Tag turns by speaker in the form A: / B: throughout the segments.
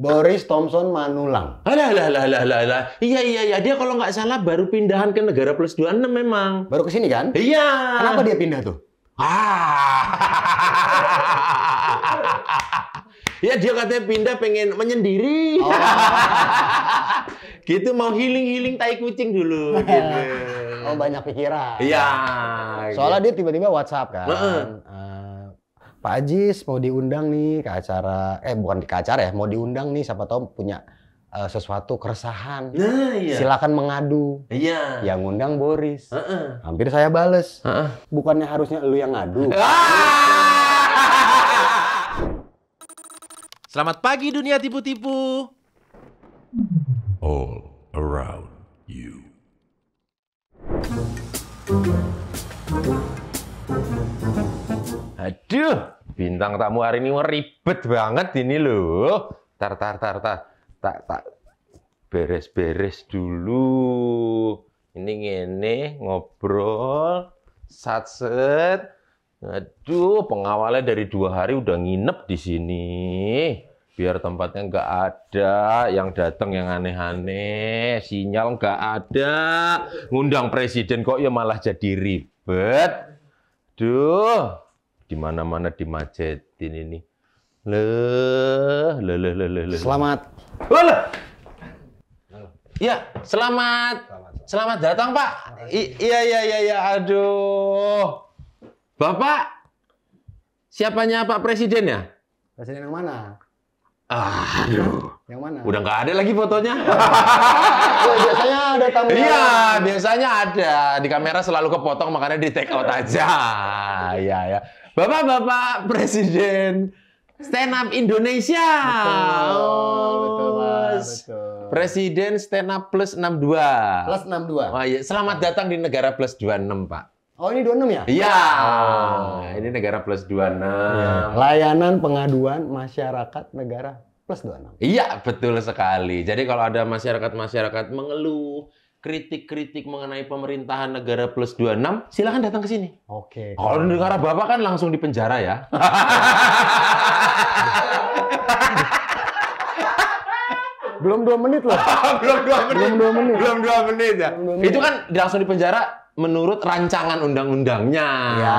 A: Boris Thompson
B: Manulang.
A: Alah, alah, alah, alah, alah, alah. Iya, iya, iya. Dia kalau nggak salah baru pindahan ke negara plus 26 memang. Baru ke sini kan? Iya. Kenapa dia pindah tuh? Ah. ya dia katanya pindah pengen menyendiri. Oh. gitu mau healing-healing tai kucing dulu
B: gitu. Oh, banyak pikiran. Iya. Soalnya gitu. dia tiba-tiba WhatsApp kan. Uh -uh. Uh, Pak Ajis mau diundang nih ke acara eh bukan ke acara ya mau diundang nih siapa tahu punya uh, sesuatu keresahan nah, iya. silakan mengadu iya yang ngundang Boris uh -uh. hampir saya bales uh -uh. bukannya harusnya lu yang ngadu
A: Selamat pagi dunia tipu-tipu All around you Aduh, bintang tamu hari ini ribet banget ini loh. Tar tar tar tar tak tak beres-beres dulu. Ini ngene ngobrol sat set. Aduh, pengawalnya dari dua hari udah nginep di sini. Biar tempatnya nggak ada, yang datang yang aneh-aneh, sinyal nggak ada, ngundang presiden kok ya malah jadi ribet. Duh, di mana-mana dimajetin ini. Leh, leh, leh, leh, leh. Selamat. Leh. Iya, selamat. selamat. Selamat datang, Pak. I iya, iya, iya, iya. Aduh. Bapak, siapanya Pak Presiden ya?
B: Presiden yang mana? aduh. Yang mana? Udah nggak ada lagi fotonya. biasanya ada tamu. Iya,
A: biasanya ada. Di kamera selalu kepotong, makanya di take out aja. Iya, ya. Bapak-bapak Presiden Stand Up Indonesia. Betul, oh,
B: betul, Mas. Betul.
A: Presiden Stand Up Plus 62. Plus 62. Oh, iya. Selamat datang di negara Plus 26, Pak.
B: Oh ini 26 ya? Iya. Oh.
A: Ini negara plus 26. Ya.
B: Layanan pengaduan masyarakat negara plus 26.
A: Iya, betul sekali. Jadi kalau ada masyarakat-masyarakat mengeluh, kritik-kritik mengenai pemerintahan negara plus 26, silahkan datang ke sini. Oke. Okay. Kalau negara Bapak kan langsung di penjara ya. Belum dua menit loh. Belum dua menit. Belum dua menit. Belum dua menit ya. Itu kan langsung di penjara menurut rancangan undang-undangnya. Ya.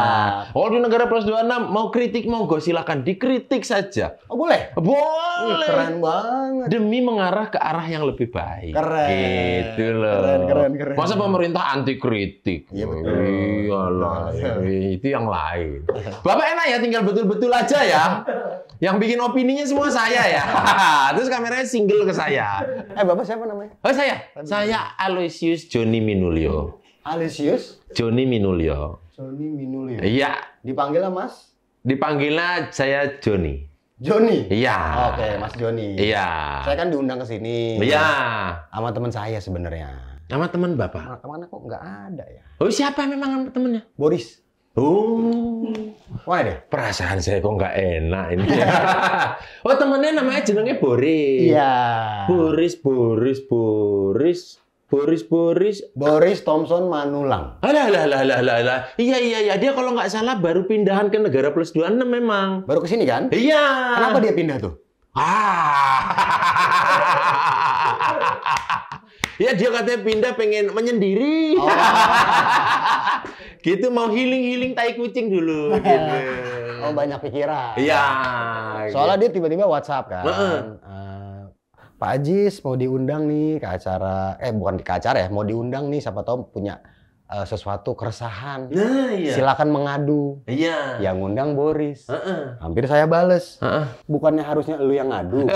A: oh, di negara plus 26 mau kritik mau gue silakan dikritik saja. Oh, boleh. Boleh. keren
B: banget.
A: Demi mengarah ke arah yang lebih baik. Keren. Gitu loh. Keren, keren, keren. Masa pemerintah anti kritik? Iya betul. Iyalah, iya, iya, itu yang lain. Bapak enak ya tinggal betul-betul aja ya. Yang bikin opininya semua saya ya. Terus
B: kameranya single ke saya. Eh, Bapak siapa namanya? Oh, saya. Saya Aloysius Joni
A: Minulio.
B: Alisius
A: Joni Minulio.
B: Joni Minulio. Iya. Dipanggilnya Mas?
A: Dipanggilnya saya Joni. Joni. Iya. Oke,
B: Mas Joni. Iya. Saya kan diundang ke sini. Iya. Sama teman saya sebenarnya. Sama teman Bapak. Sama kemana kok nggak ada ya? Oh, siapa memang temennya? Boris. Oh.
A: Wah deh. Perasaan saya kok nggak enak ini. Ya. oh temennya namanya jenenge Boris. Iya. Boris, Boris, Boris. Boris Boris Boris Thompson Manulang. Alah alah alah alah alah. alah. Iya iya iya dia kalau nggak salah baru pindahan ke negara plus 26 memang. Baru ke sini kan? Iya. Kenapa dia pindah tuh? Ah. ya dia katanya pindah pengen menyendiri. Oh. gitu mau healing-healing tai kucing dulu gitu.
B: Oh banyak pikiran. Iya. Soalnya gitu. dia tiba-tiba WhatsApp kan. Uh -uh. Uh, Pak Ajis mau diundang nih ke acara eh bukan ke acara ya mau diundang nih siapa tahu punya uh, sesuatu keresahan. Nah, iya. Silakan mengadu. Iya. Yang ngundang Boris. Uh -uh. Hampir saya bales. Uh -uh. Bukannya harusnya lu yang ngadu.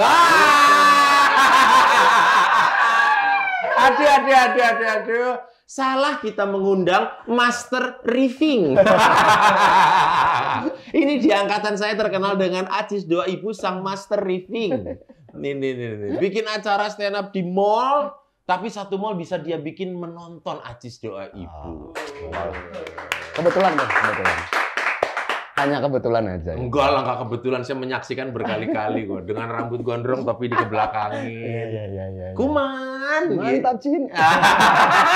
A: Aduh, aduh, aduh, aduh, aduh. Salah kita mengundang Master Riving. ini di angkatan saya terkenal dengan Acis Doa Ibu Sang Master Riving. Nih, nih, nih, Bikin acara stand up di mall, tapi satu mall bisa dia bikin menonton Acis Doa Ibu. Oh. Wow. Kebetulan kebetulan.
B: Hanya kebetulan aja. Ya. Enggak lah, enggak
A: kebetulan. Saya menyaksikan berkali-kali gua dengan rambut gondrong tapi dikebelakangin. Iya, iya, iya, iya, iya. Kuman. Mantap, Cin.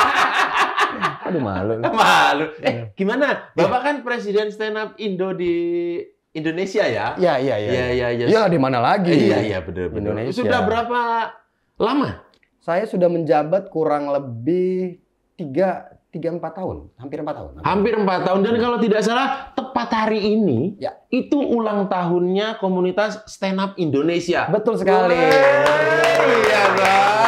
B: Aduh malu. Malu.
A: Eh, iya. gimana? Iya. Bapak kan presiden stand up Indo
B: di Indonesia ya? Iya, iya, iya. Iya, iya, iya. Ya, di mana lagi? Iya, iya, benar, benar. Indonesia. Sudah berapa lama? Saya sudah menjabat kurang lebih tiga tiga empat tahun, hampir empat tahun.
A: Hampir empat tahun dan kalau tidak salah tepat hari ini ya. itu ulang tahunnya komunitas stand up Indonesia. Betul sekali. Iya bang. Iya.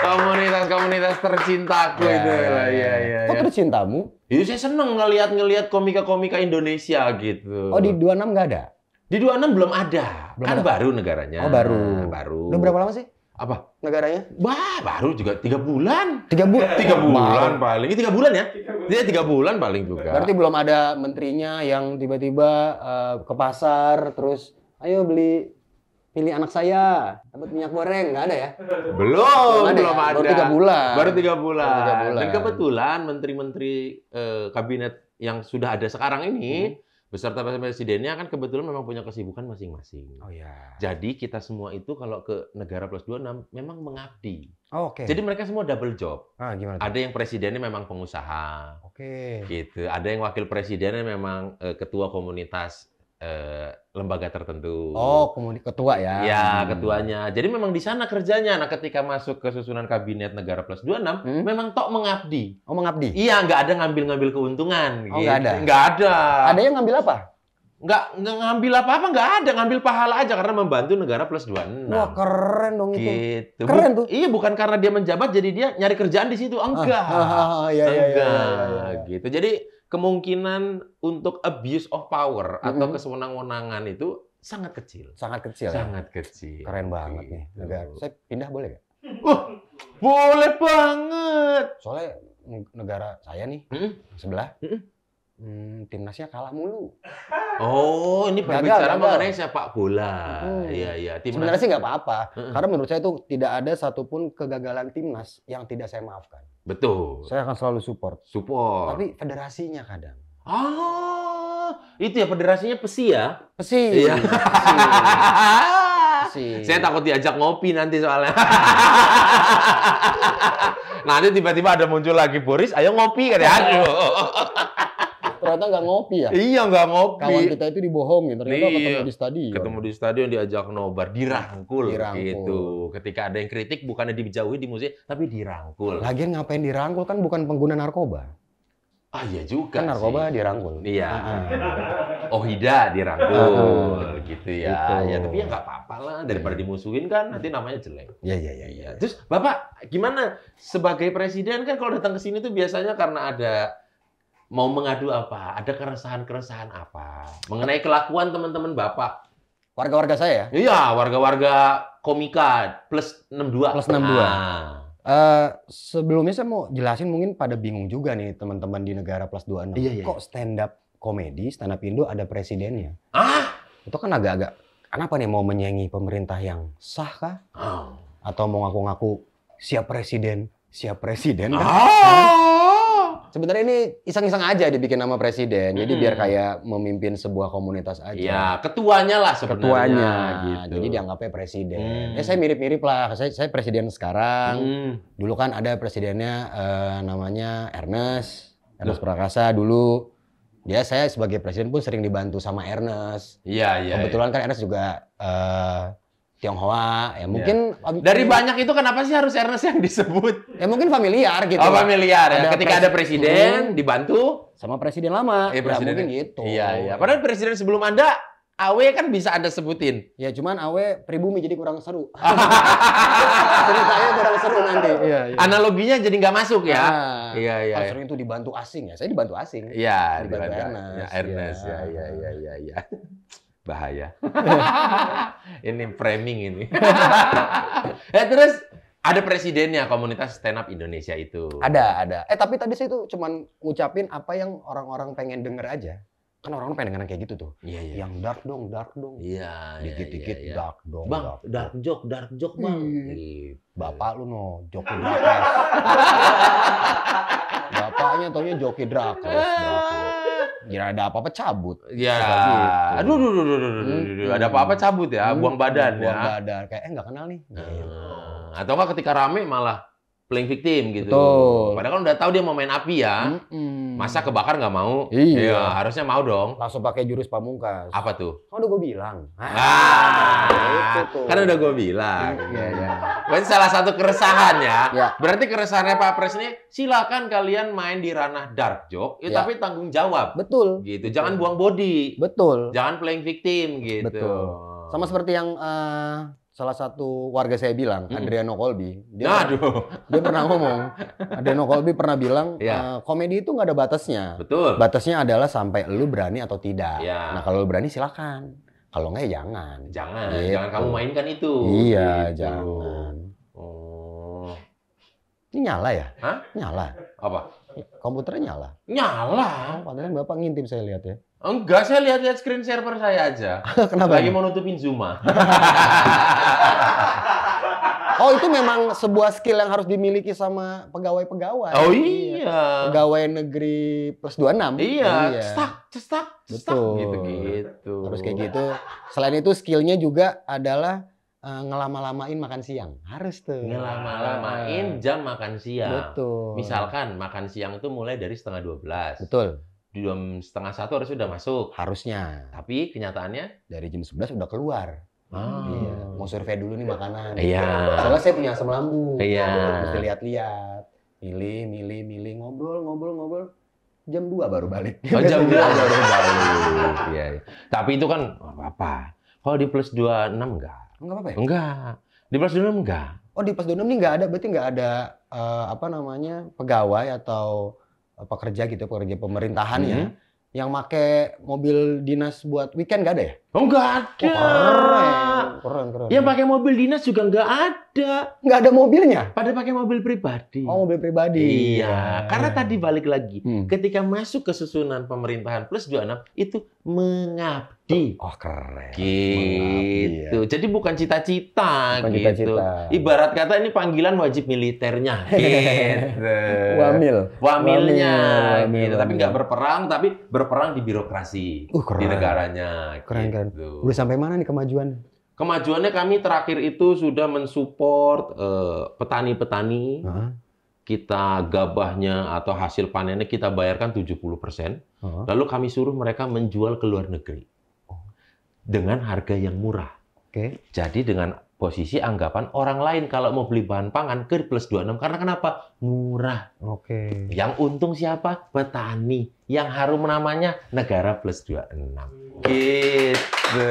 A: Komunitas-komunitas tercintaku ya, itu Iya iya. iya. iya Kok ya. tercintamu? Iya saya seneng ngelihat ngelihat komika-komika Indonesia gitu. Oh di
B: 26 nggak ada? Di 26 belum ada.
A: Belum kan ada. baru negaranya. Oh baru. Baru. Udah berapa
B: lama sih? Apa? Negaranya? Bah,
A: baru juga tiga bulan. Tiga bulan. Tiga bulan paling. tiga bulan ya? Dia tiga bulan paling juga. Berarti
B: belum ada menterinya yang tiba-tiba uh, ke pasar terus, ayo beli pilih anak saya dapat minyak goreng nggak ada ya belum ya? belum ada, belum ya? ada. baru tiga bulan baru tiga bulan, tiga bulan. dan
A: kebetulan menteri-menteri uh, kabinet yang sudah ada sekarang ini hmm beserta presidennya kan kebetulan memang punya kesibukan masing-masing. Oh ya. Jadi kita semua itu kalau ke negara plus 26
B: memang mengabdi. Oh, oke. Okay. Jadi
A: mereka semua double job. Ah, gimana? Ada yang presidennya memang pengusaha.
B: Oke. Okay.
A: Gitu. Ada yang wakil presidennya memang eh, ketua komunitas eh, lembaga tertentu. Oh,
B: komunik ketua ya. Ya, hmm.
A: ketuanya. Jadi memang di sana kerjanya. Nah, ketika masuk ke susunan kabinet negara plus 26, hmm? memang tok mengabdi. Oh, mengabdi. Iya, nggak ada ngambil-ngambil keuntungan oh, gitu. Nggak ada. Nggak ada. Ada yang ngambil apa? Nggak, ngambil apa-apa, nggak ada. Ngambil pahala aja karena membantu negara plus 26. Wah,
B: keren dong itu. Gitu. Keren
A: tuh. iya, bukan karena dia menjabat jadi dia nyari kerjaan di situ. Ah, enggak. Ah, ah, ah, iya, enggak. ya, ya, ya, ya. Gitu. Jadi kemungkinan untuk abuse of power atau mm -hmm. kesewenang-wenangan itu sangat kecil. Sangat kecil. Ya? Sangat
B: ya? kecil. Keren banget nih. Gitu. Negara. Saya pindah boleh gak? Uh, boleh banget. Soalnya negara saya nih -hmm. sebelah -hmm. Hmm, timnasnya kalah mulu. Oh, ini berbicara mengenai sepak bola. Hmm. Iya, hmm. iya. Timnas. Sebenarnya sih nggak apa-apa. Hmm. Karena menurut saya itu tidak ada satupun kegagalan timnas yang tidak saya maafkan. Betul. Saya akan selalu support. Support. Tapi federasinya kadang.
A: Ah, itu ya federasinya pesi ya? Pesi. Iya. Pesi. pesi. Saya takut diajak ngopi nanti soalnya. nanti tiba-tiba ada muncul lagi Boris, ayo ngopi kan ya
B: ternyata nggak ngopi ya? Iya nggak ngopi. Kawan kita itu dibohongin. Gitu, ternyata iya.
A: ketemu di stadion. Ketemu di stadion diajak nobar, dirangkul, dirangkul. gitu. Ketika ada yang kritik bukannya dijauhi di musik, tapi dirangkul.
B: Lagian ngapain dirangkul kan bukan pengguna narkoba.
A: Ah iya juga. Kan narkoba dirangkul. Iya. Ah. Ohida dirangkul ah. gitu ya. Gitu. Ya tapi ya nggak apa-apa lah daripada dimusuhin kan nanti namanya jelek. Iya iya iya. Ya. Terus Bapak gimana sebagai presiden kan kalau datang ke sini tuh biasanya karena ada mau mengadu apa? Ada keresahan-keresahan apa? Mengenai kelakuan teman-teman Bapak.
B: Warga-warga saya ya?
A: Iya, warga-warga komika
B: plus 62. Plus 62. Ah. Uh, sebelumnya saya mau jelasin mungkin pada bingung juga nih teman-teman di negara plus 26. Iya, iya, iya. Kok stand up komedi, stand up Indo ada presidennya? Ah? Itu kan agak-agak kenapa nih mau menyaingi pemerintah yang sah kah? Oh. Atau mau ngaku-ngaku siap presiden, siap presiden oh. Sebenarnya ini iseng-iseng aja dibikin nama presiden. Hmm. Jadi biar kayak memimpin sebuah komunitas aja. Ya, ketuanya lah sebenarnya. Ketuanya gitu. Jadi dianggapnya presiden. Hmm. Ya saya mirip-mirip lah. Saya saya presiden sekarang. Hmm. Dulu kan ada presidennya uh, namanya Ernest, Ernest Prakasa dulu. Ya saya sebagai presiden pun sering dibantu sama Ernest. Iya, iya. Kebetulan ya. kan Ernest juga uh, Tionghoa ya iya. mungkin yeah. dari banyak
A: itu kenapa sih harus Ernest yang disebut ya mungkin familiar gitu oh familiar ya ketika ada presiden hmm.
B: dibantu sama presiden lama iya, ya, presiden ya mungkin gitu iya iya padahal presiden sebelum anda Aw kan bisa anda sebutin ya cuman Aw pribumi jadi kurang seru ceritanya kurang seru nanti iya, iya.
A: analoginya jadi nggak masuk ya ah, iya iya, iya. sering
B: itu dibantu asing ya saya dibantu asing iya dibantu, dibantu Ernest ya, Ernest ya iya iya iya, iya.
A: iya bahaya. ini framing ini. ya terus ada presidennya komunitas stand up Indonesia itu. Ada, ada.
B: Eh tapi tadi saya itu cuman ngucapin apa yang orang-orang pengen denger aja. Kan orang-orang pengen denger kayak gitu tuh. Iya, iya. Yang dark dong, dark dong. Iya, iya Dikit-dikit iya, iya. dark dong. Bang, dark, dark joke, dark joke bang. Hmm. Bapak lu no, joke dark Bapaknya tohnya joki drakes. Gila ada apa-apa cabut. Iya. Gitu. Aduh, aduh, aduh, aduh, aduh, aduh, ada apa-apa hmm. cabut ya, buang hmm. badan buang ya. Buang badan, kayak eh nggak kenal nih. Gitu.
A: Ah. Atau nggak ketika rame malah playing victim gitu. Betul. Padahal kan udah tahu dia mau main api ya. Mm-mm. Masa kebakar nggak mau? Iya. Ya, harusnya mau dong. Langsung pakai jurus pamungkas. Apa tuh?
B: Kan oh, udah gue bilang.
A: Ah. ah, itu tuh. Kan udah gue bilang. Iya, iya, iya. Kan salah satu keresahan ya. ya. Berarti keresahannya Pak Pres ini silakan kalian main di ranah dark joke, ya, ya. tapi tanggung jawab. Betul. Gitu. Jangan buang body. Betul.
B: Jangan playing victim gitu. Betul. Sama seperti yang uh, salah satu warga saya bilang, hmm. Adriano Colby. Dia, nah, Aduh. dia pernah ngomong, Adriano Colby pernah bilang, ya. uh, komedi itu nggak ada batasnya. Betul. Batasnya adalah sampai lu berani atau tidak. Ya. Nah kalau lu berani silakan. Kalau nggak ya jangan. Jangan, gitu. jangan kamu mainkan itu. Iya, gitu. jangan.
A: Oh.
B: Ini nyala ya? Hah? Nyala. Apa?
A: Komputernya nyala.
B: Nyala. Oh, padahal Bapak ngintip saya lihat ya.
A: Enggak, saya lihat-lihat screen
B: server saya aja.
A: Kenapa? Lagi mau nutupin Zuma.
B: oh, itu memang sebuah skill yang harus dimiliki sama pegawai-pegawai. Oh iya. Pegawai negeri plus 26. Iya, oh, iya. Stak, cetak, betul. gitu-gitu. Terus kayak gitu. Selain itu skillnya juga adalah uh, ngelama-lamain makan siang. Harus tuh. Ngelama-lamain
A: eh. jam makan siang. Betul. Misalkan makan siang itu mulai dari setengah 12. Betul. Di jam setengah satu harus sudah masuk. Harusnya.
B: Tapi kenyataannya? Dari jam 11 sudah keluar. Ah. Iya. Mau survei dulu nih makanan. Iya. Soalnya saya punya asam lambung. Iya. Mesti lihat-lihat. Milih, milih, milih. Ngobrol, ngobrol, ngobrol jam 2 baru balik. Oh, jam 2 baru balik. Iya, iya.
A: Tapi itu kan oh, apa-apa. Kalau di plus 26 enggak.
B: Enggak apa-apa ya? Enggak. Di Plas 26 enggak. Oh, di Plus 26 ini enggak ada berarti enggak ada uh, apa namanya? pegawai atau eh, pekerja gitu, pekerja pemerintahan ya, hmm. ya yang make mobil dinas buat weekend enggak ada ya? Oh, enggak ada. Oh, keren keren, keren. Yang ya. pakai mobil dinas juga nggak ada. Nggak ada mobilnya? Pada pakai mobil pribadi. Oh, mobil pribadi. Iya. Karena iya.
A: tadi balik lagi, hmm. ketika masuk ke susunan pemerintahan plus 26 itu mengabdi. Oh, oh, keren. Gitu. Mengabdi, ya. Jadi bukan cita-cita gitu. Cita -cita. Ibarat kata ini panggilan wajib militernya gitu. Wamil. Wamilnya wamil, wamil, gitu. Wamil. Tapi nggak berperang, tapi berperang di birokrasi uh, keren. di negaranya. Keren
B: gitu. keren. Udah sampai mana nih kemajuan?
A: Kemajuannya kami terakhir itu sudah mensupport eh, petani-petani. Uh, uh -huh. Kita gabahnya atau hasil panennya kita bayarkan 70%. Uh -huh. Lalu kami suruh mereka menjual ke luar negeri. Oh. Dengan harga yang murah. Okay. Jadi dengan posisi anggapan orang lain kalau mau beli bahan pangan ke plus 26 karena kenapa?
B: Murah. Oke. Okay. Yang
A: untung siapa? Petani. Yang harum namanya negara plus 26. Gitu.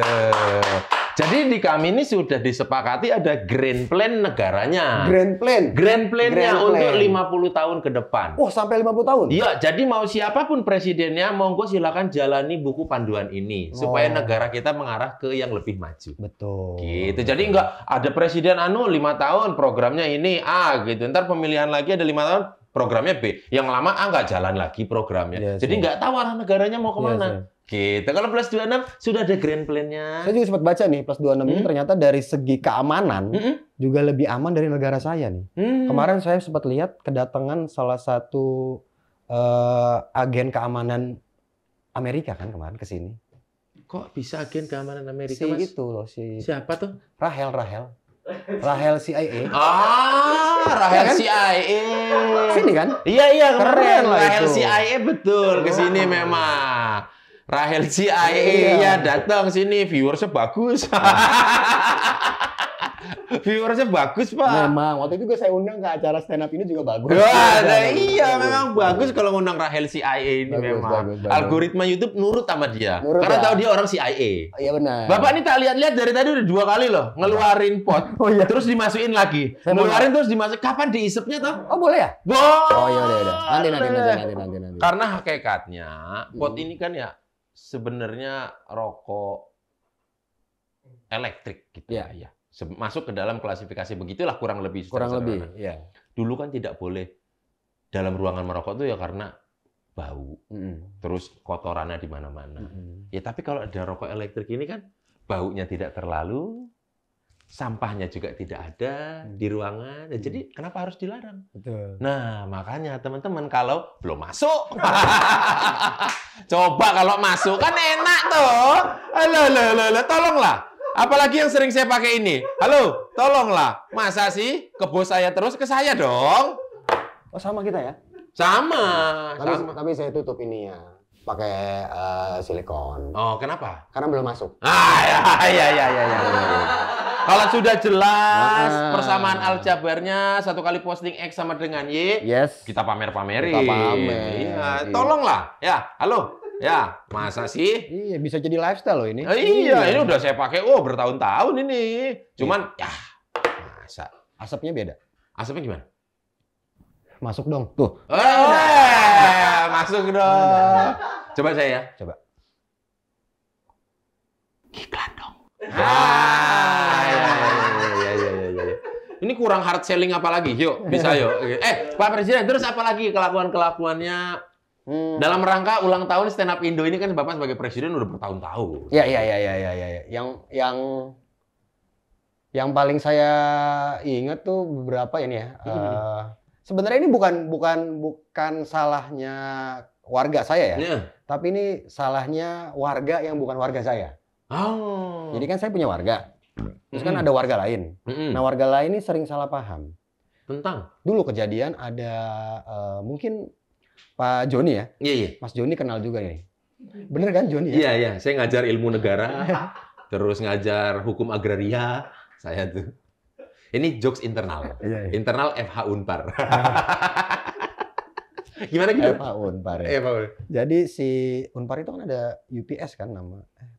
A: Jadi di kami ini sudah disepakati ada grand plan negaranya. Grand plan. Grand plan-nya grand untuk plan. 50 tahun ke depan. oh, sampai 50 tahun. Iya, jadi mau siapapun presidennya monggo silakan jalani buku panduan ini oh. supaya negara kita mengarah ke yang lebih maju. Betul. Gitu. Jadi enggak ada presiden anu 5 tahun programnya ini A gitu. Ntar pemilihan lagi ada 5 tahun programnya B. Yang lama A nggak jalan lagi programnya. Yes, jadi enggak
B: tahu arah negaranya mau kemana. Yes,
A: yes. Gitu. Kalau plus 26
B: sudah ada grand plan-nya. Saya juga sempat baca nih plus 26 hmm? ini ternyata dari segi keamanan hmm? juga lebih aman dari negara saya nih. Hmm. Kemarin saya sempat lihat kedatangan salah satu uh, agen keamanan Amerika kan kemarin ke sini.
A: Kok bisa agen keamanan Amerika, si Mas? itu loh si Siapa tuh? Rahel, Rahel. Rahel CIA. Ah, Rahel ya kan? CIA. Sini kan? Iya iya keren, keren lah Rahel CIA betul ke sini oh. memang. Rahel si AE ya iya, datang
B: sini viewersnya bagus. Iya. viewersnya bagus pak. Memang waktu itu juga saya undang ke acara stand up ini juga bagus. Wah, ya, iya bagus. Iya, memang bagus
A: kalau ngundang Rahel CIA e ini bagus, memang. Bagus, bagus. Algoritma YouTube nurut sama dia. Nurut Karena ya. tahu dia orang CIA. E. iya benar. Bapak ini tak lihat-lihat dari tadi udah dua kali loh ngeluarin pot, oh, iya. terus dimasukin lagi, saya ngeluarin terus dimasukin. Kapan diisepnya toh? Oh boleh ya? Boleh. Oh iya udah udah. Nanti nanti nanti nanti nanti. nanti. Karena hakikatnya pot hmm. ini kan ya sebenarnya rokok elektrik gitu ya. ya. Masuk ke dalam klasifikasi begitulah kurang lebih. Kurang lebih. Ya. Dulu kan tidak boleh dalam ruangan merokok tuh ya karena bau, mm. terus kotorannya di mana-mana. Mm. Ya tapi kalau ada rokok elektrik ini kan baunya tidak terlalu, sampahnya juga tidak ada hmm. di ruangan. Nah, hmm. Jadi kenapa harus dilarang? Betul. Nah, makanya teman-teman kalau belum masuk. Coba kalau masuk kan enak tuh. Halo, eh, halo, halo, tolonglah. Apalagi yang sering saya pakai ini. Halo, tolonglah. Masa sih ke bos saya terus ke saya dong? Oh, sama kita ya? Sama.
B: Tapi, sama. tapi saya tutup ini ya pakai uh, silikon. Oh, kenapa? Karena belum masuk. Ah, iya iya ya, ya, ya. ya. ya, ya, ya. Kalau sudah jelas nah. persamaan
A: aljabarnya satu kali posting X sama dengan Y, yes. kita pamer-pamerin. pamer. Iya, iya, tolonglah. Ya, halo. Ya, masa sih?
B: Iya, bisa jadi lifestyle loh ini. Eh, iya, iya. ini udah
A: saya pakai oh bertahun-tahun ini. Cuman iya. ya masa asapnya beda. Asapnya gimana?
B: Masuk dong. Tuh.
A: Oh, masuk dong. Coba saya ya. Coba. Iklan dong. Ah ini kurang hard selling apa lagi? Yuk, bisa yuk. Eh, Pak Presiden, terus apa lagi kelakuan-kelakuannya Hmm. Dalam rangka ulang tahun stand up Indo ini kan Bapak sebagai presiden udah bertahun-tahun. Ya,
B: ya, ya, ya, ya, ya. ya. Yang yang yang paling saya ingat tuh beberapa ini ya. Uh, sebenarnya ini bukan bukan bukan salahnya warga saya ya. Yeah. Tapi ini salahnya warga yang bukan warga saya. Oh. Jadi kan saya punya warga. Iya. Terus kan ada warga lain. Nah warga lain ini sering salah paham. Tentang? Dulu kejadian ada uh, mungkin Pak Joni ya. Iya iya. Mas Joni kenal juga nih. Bener kan Joni? Ya? Iya iya.
A: Saya ngajar ilmu negara, terus ngajar hukum agraria. Saya tuh. Ini jokes internal. Iya, iya. Internal FH Unpar. Gimana gitu? FH Unpar. Ya. FH.
B: Jadi si Unpar itu kan ada UPS kan nama. Eh,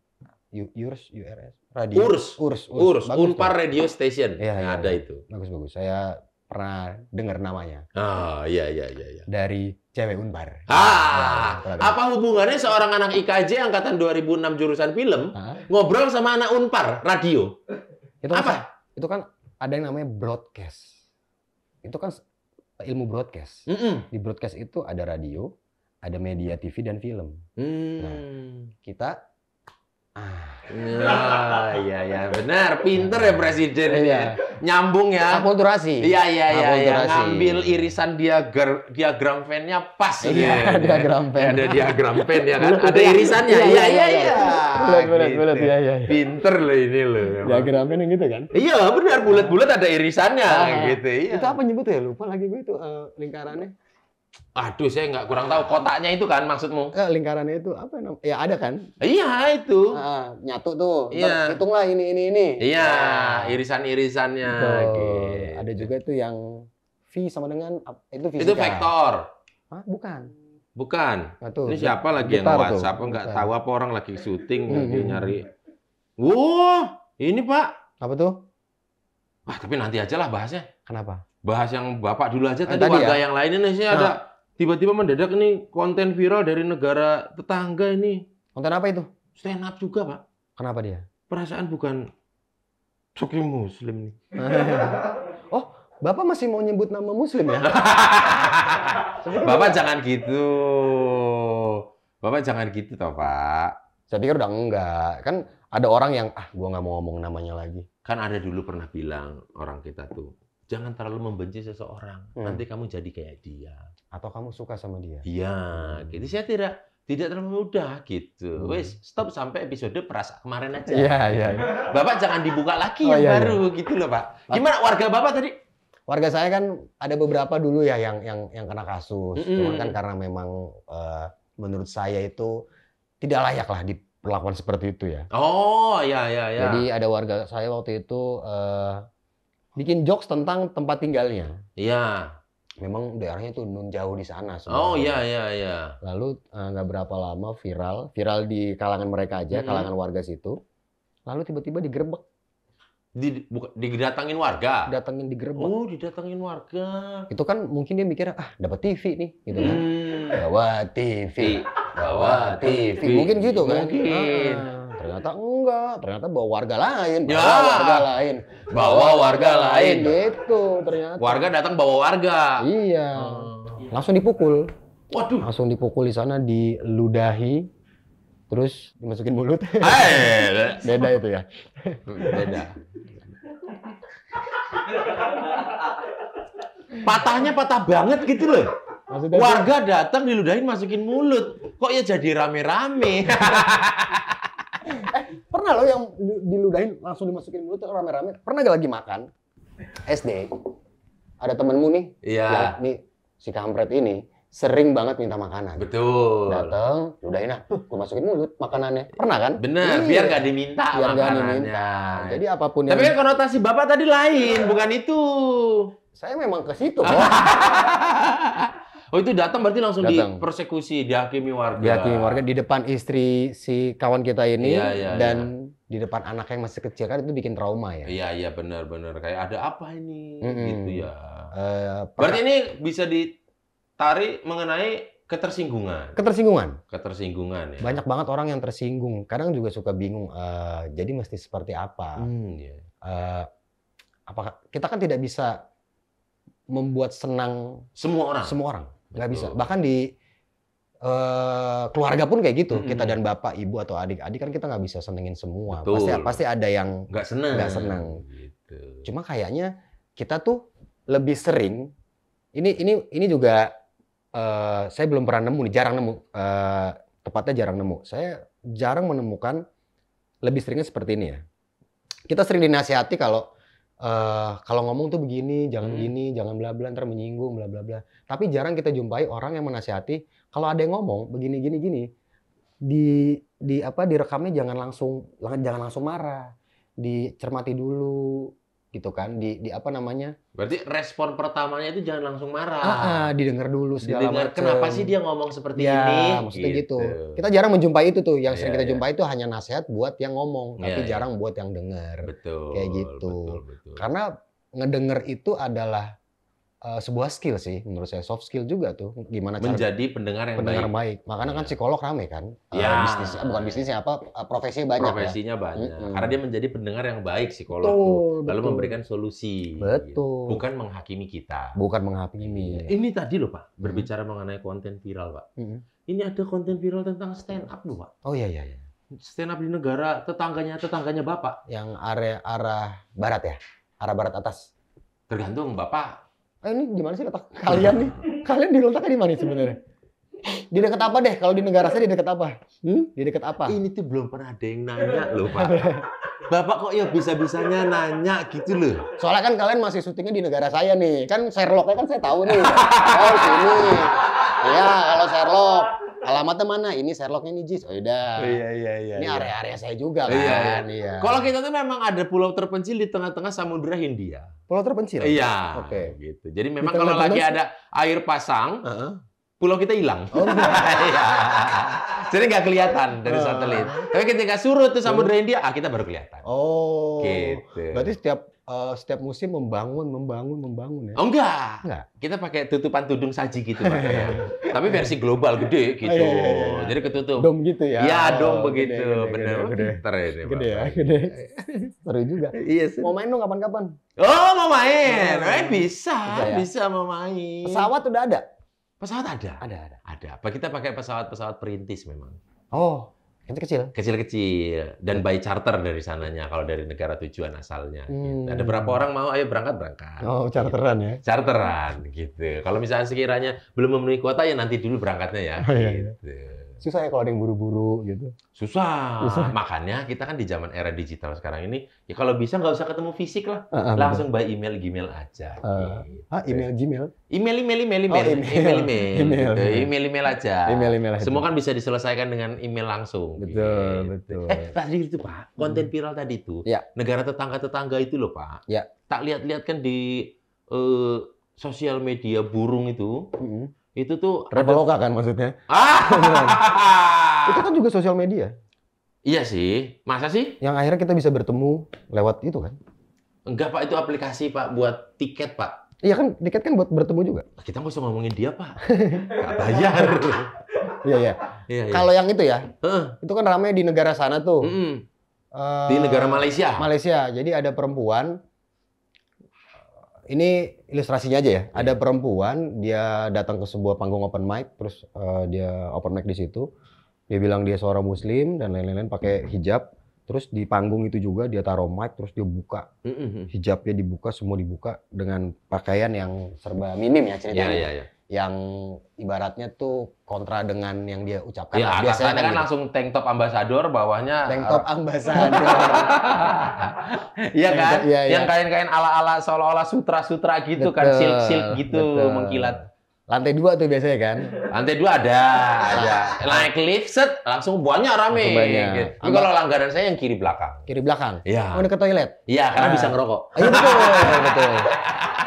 B: Yours, URS radio Urs Urs Urs, Urs. Bagus, Unpar
A: Radio Station ya, ya, ada ya. itu bagus bagus saya pernah dengar namanya ah iya iya iya ya. dari cewek Unpar ah ya, apa hubungannya seorang anak IKJ angkatan 2006 jurusan film ah?
B: ngobrol sama anak Unpar radio itu kan, apa itu kan ada yang namanya broadcast itu kan ilmu broadcast. Mm -mm. Di broadcast itu ada radio, ada media TV dan film. Mm. Nah, kita Ah, iya iya benar, pinter ya presiden ya iya. Nyambung ya. Akulturasi. Iya iya iya. Ya. Ngambil
A: irisan diagram diagram pennya pas iya, diagram pen. Ada diagram pen ya kan. Iya, ada iya. irisannya. Iya iya iya. Bulat bulat bulat iya iya. Pinter loh ini loh. Diagram pen gitu kan. Iya benar bulat bulat ada irisannya ah, gitu. Iya. Itu
B: apa nyebutnya? ya? Lupa lagi gue itu eh, lingkarannya
A: Aduh, saya nggak kurang tahu kotaknya itu kan maksudmu?
B: Eh, lingkarannya itu apa yang Ya ada kan? Iya itu. Nah, nyatu tuh. Iya. Hitunglah ini ini ini. Iya, nah.
A: irisan-irisannya. Okay. Gitu.
B: Ada juga tuh yang V sama dengan itu fisika. Itu vektor. Hah? Bukan.
A: Bukan. Nah,
B: tuh, Ini siapa lagi yang WhatsApp tuh. nggak tahu
A: apa orang lagi syuting mm -hmm. lagi hmm, hmm. nyari. Wow, ini Pak. Apa tuh? Wah, tapi nanti aja lah bahasnya. Kenapa? bahas yang Bapak dulu aja tadi, tadi warga ya? yang lain ini sih nah. ada tiba-tiba mendadak nih konten viral dari negara tetangga ini. Konten apa itu? Stand up juga, Pak.
B: Kenapa dia? Perasaan bukan suki Muslim nih. oh, Bapak masih mau nyebut nama Muslim ya?
A: Bapak jangan
B: gitu. Bapak jangan gitu toh Pak. Saya pikir udah enggak. Kan
A: ada orang yang, ah gua nggak mau
B: ngomong namanya
A: lagi. Kan ada dulu pernah bilang orang kita tuh, jangan terlalu membenci seseorang. Hmm. Nanti kamu jadi kayak dia.
B: Atau kamu suka sama dia.
A: Iya, hmm. gitu. Saya tidak tidak terlalu mudah gitu. Hmm. Wes, stop sampai episode perasa kemarin aja. Iya, iya. Ya. Bapak jangan dibuka lagi oh, yang iya, iya. baru gitu loh, Pak. Gimana warga Bapak
B: tadi? Warga saya kan ada beberapa dulu ya yang yang yang kena kasus. Mm -hmm. Cuman kan karena memang uh, menurut saya itu tidak layak lah diperlakukan seperti itu ya. Oh, iya iya. ya. Jadi ada warga saya waktu itu uh, bikin jokes tentang tempat tinggalnya. Iya. Memang daerahnya tuh nun jauh di sana. Sebenarnya. Oh iya iya iya. Lalu eh, nggak uh, berapa lama viral, viral di kalangan mereka aja, hmm. kalangan warga situ. Lalu tiba-tiba digerebek. Di, buka, didatangin warga. Datangin digerebek. Oh, didatangin warga. Itu kan mungkin dia mikir ah dapat TV nih, gitu kan. Hmm. Bawa TV, bawa TV. Mungkin gitu kan. Mungkin. Ah. Ternyata enggak, ternyata bawa warga lain, ya. bawa ya. warga lain. Bawa warga lain. Gitu ternyata.
A: Warga datang bawa
B: warga. Iya. Hmm. Langsung dipukul. Waduh. Langsung dipukul di sana diludahi terus dimasukin mulut. Hey. Beda itu ya. Beda.
A: Patahnya patah banget gitu loh. Maksudnya warga datang diludahin masukin mulut. Kok ya jadi rame-rame?
B: Eh, pernah lo yang diludahin langsung dimasukin mulut rame-rame. Pernah gak lagi makan SD? Ada temenmu nih. Iya. Ya, nih si kampret ini sering banget minta makanan. Betul. Datang, udah enak. Ah, gue masukin mulut makanannya. Pernah kan? Bener, Ini, iya. biar gak diminta biar makanannya. Gak diminta. Jadi apapun Tapi yang... Tapi kan
A: konotasi Bapak tadi lain, bukan itu.
B: Saya memang ke situ. Oh itu datang berarti langsung datang.
A: dipersekusi, dihakimi warga. Dihakimi warga
B: di depan istri si kawan kita ini iya, iya, dan iya. di depan anak yang masih kecil kan itu bikin trauma ya.
A: Iya iya benar-benar kayak ada apa ini mm -hmm. gitu
B: ya. Uh, berarti ini
A: bisa ditarik mengenai ketersinggungan. Ketersinggungan. Ketersinggungan
B: ya. Banyak banget orang yang tersinggung. Kadang juga suka bingung. Uh, jadi mesti seperti apa? Hmm, yeah. Iya. uh, apakah kita kan tidak bisa membuat senang semua orang? Semua orang nggak bisa bahkan di Uh, keluarga pun kayak gitu. Mm -hmm. Kita dan bapak, ibu atau adik-adik kan kita nggak bisa senengin semua. Betul. Pasti pasti ada yang nggak senang. Nggak senang. Gitu. Cuma kayaknya kita tuh lebih sering. Ini ini ini juga uh, saya belum pernah nemu nih, jarang nemu. Uh, tepatnya jarang nemu. Saya jarang menemukan lebih seringnya seperti ini ya. Kita sering dinasihati kalau uh, kalau ngomong tuh begini, jangan hmm. gini, jangan bla bla ntar menyinggung bla bla bla. Tapi jarang kita jumpai orang yang menasihati kalau ada yang ngomong begini gini gini di di apa direkamnya jangan langsung jangan langsung marah. Dicermati dulu gitu kan di di apa namanya
A: berarti respon pertamanya itu jangan langsung marah ah, ah
B: didengar dulu segala didengar, macam kenapa sih dia ngomong seperti ya, ini maksudnya gitu. gitu kita jarang menjumpai itu tuh yang iya, sering kita ya. jumpai itu hanya nasihat buat yang ngomong ya, tapi iya. jarang buat yang dengar betul kayak gitu betul, betul. karena ngedenger itu adalah uh, sebuah skill sih menurut saya soft skill juga tuh gimana cara menjadi
A: pendengar yang pendengar
B: baik. baik. Makanya ya. kan iya. psikolog rame kan. Eh, ya. Uh, bisnis eh, bukan bisnisnya apa profesinya banyak ya? Profesinya
A: ya. banyak. -hmm. Karena dia menjadi pendengar yang baik psikolog betul, tuh. Lalu betul. memberikan solusi. Betul. Gitu. Bukan menghakimi kita. Bukan menghakimi. Iya. Ini tadi loh Pak, berbicara -hmm. mengenai konten viral Pak. -hmm. Ini ada konten viral tentang stand up loh Pak. Oh iya iya iya stand up di negara
B: tetangganya tetangganya bapak yang area arah barat ya arah barat atas tergantung bapak eh, ini gimana sih letak kalian nih? Kalian diletaknya di mana sebenarnya? Di dekat apa deh? Kalau di negara saya di dekat apa? Hmm? Di dekat apa? Ini
A: tuh belum pernah ada yang nanya loh Pak. Bapak kok ya bisa-bisanya nanya gitu loh.
B: Soalnya kan kalian masih syutingnya di negara saya nih. Kan Sherlocknya kan saya tahu nih. Oh sini. Iya kalau Sherlock alamatnya mana? Ini Sherlocknya nih Jis. Oh iya. Iya iya iya. Ini iya. area-area saya juga iya, iya. kan. Iya. iya. Kalau
A: kita tuh memang ada pulau terpencil di tengah-tengah samudera Hindia. Pulau terpencil. Iya. Oke. Gitu. Jadi memang kalau lagi ada air pasang, pulau kita hilang.
B: Oh, Jadi nggak kelihatan dari ah. satelit. Tapi ketika surut tuh samudera Hindia, ah kita baru kelihatan. Oh. Gitu. Berarti setiap uh, setiap musim membangun, membangun, membangun ya?
A: Oh enggak. Enggak. Kita pakai tutupan tudung saji gitu Pak. ya. Tapi versi global gede iya, gitu. Oh, iya, iya, Jadi ketutup. Dom gitu ya. Iya, dom oh, begitu. Gede, gede, Bener. Gede, gede. Ya
B: gede ya, gede. Seru juga. Iya, sih. Mau main dong kapan-kapan? Oh, mau main. Oh, bisa, bisa, ya? bisa mau main. Pesawat udah ada? Pesawat ada. Ada, ada.
A: Ada. Apa kita pakai pesawat-pesawat perintis memang? Oh, kecil-kecil. Kecil-kecil dan iya. by charter dari sananya kalau dari negara tujuan asalnya. Gitu. Hmm. Gitu. Ada berapa orang mau ayo berangkat berangkat.
B: Oh gitu. charteran ya? Charteran
A: gitu. Kalau misalnya sekiranya belum memenuhi kuota ya nanti dulu berangkatnya ya. Oh, iya. iya.
B: gitu susah ya kalau ada yang buru-buru gitu. Susah. susah.
A: Makanya kita kan di zaman era digital sekarang ini, ya kalau bisa nggak usah ketemu fisik lah. Uh, uh, Langsung by email, Gmail
B: aja. Uh, gitu. Ah, email, Gmail? Email, email, email, email. Oh, email. Email, email. Email, gitu. email.
A: email, email aja. Email, email aja. Semua kan bisa diselesaikan dengan email langsung. Betul,
B: gitu. betul.
A: Eh, tadi itu Pak, konten hmm. viral tadi itu, ya. negara tetangga-tetangga itu loh Pak. Ya. Tak lihat-lihat kan di eh, sosial media burung itu, mm -hmm itu tuh Traveloka ada... kan maksudnya. Ah!
B: itu kan juga sosial media.
A: Iya sih. Masa sih?
B: Yang akhirnya kita bisa bertemu lewat itu kan? Enggak, Pak.
A: Itu aplikasi, Pak, buat tiket, Pak.
B: Iya kan, tiket kan buat bertemu juga.
A: Kita nggak usah ngomongin dia, Pak. Nggak bayar. Iya, iya. iya, iya.
B: Kalau yang itu ya, huh? itu kan ramai di negara sana tuh. Mm -mm. Uh, di negara Malaysia. Malaysia. Jadi ada perempuan ini ilustrasinya aja ya. Yeah. Ada iya. perempuan, dia datang ke sebuah panggung open mic, terus uh, dia open mic di situ. Dia bilang dia seorang muslim dan lain-lain pakai hmm. hijab. Terus di panggung itu juga dia taruh mic, terus dia buka hmm, hmm, hijabnya dibuka, semua dibuka dengan pakaian yang serba minim ya ceritanya. Yeah, yeah, yeah yang ibaratnya tuh kontra dengan yang dia ucapkan. Ya, biasanya kan gitu. langsung tank top ambasador, bawahnya tank eh, top uh,
A: ambasador. Iya kan? Ya, ya. Yang kain-kain ala-ala seolah-olah sutra-sutra gitu kan, Betul. kan, silk-silk gitu Betul. mengkilat. Lantai dua tuh biasanya kan? Lantai dua
B: ada, ada.
A: Naik lift set, langsung buahnya rame. Gitu. Tapi kalau
B: langganan saya yang kiri belakang. Kiri belakang? Iya. Mau oh, toilet? Iya, karena nah. bisa ngerokok. Iya betul, betul.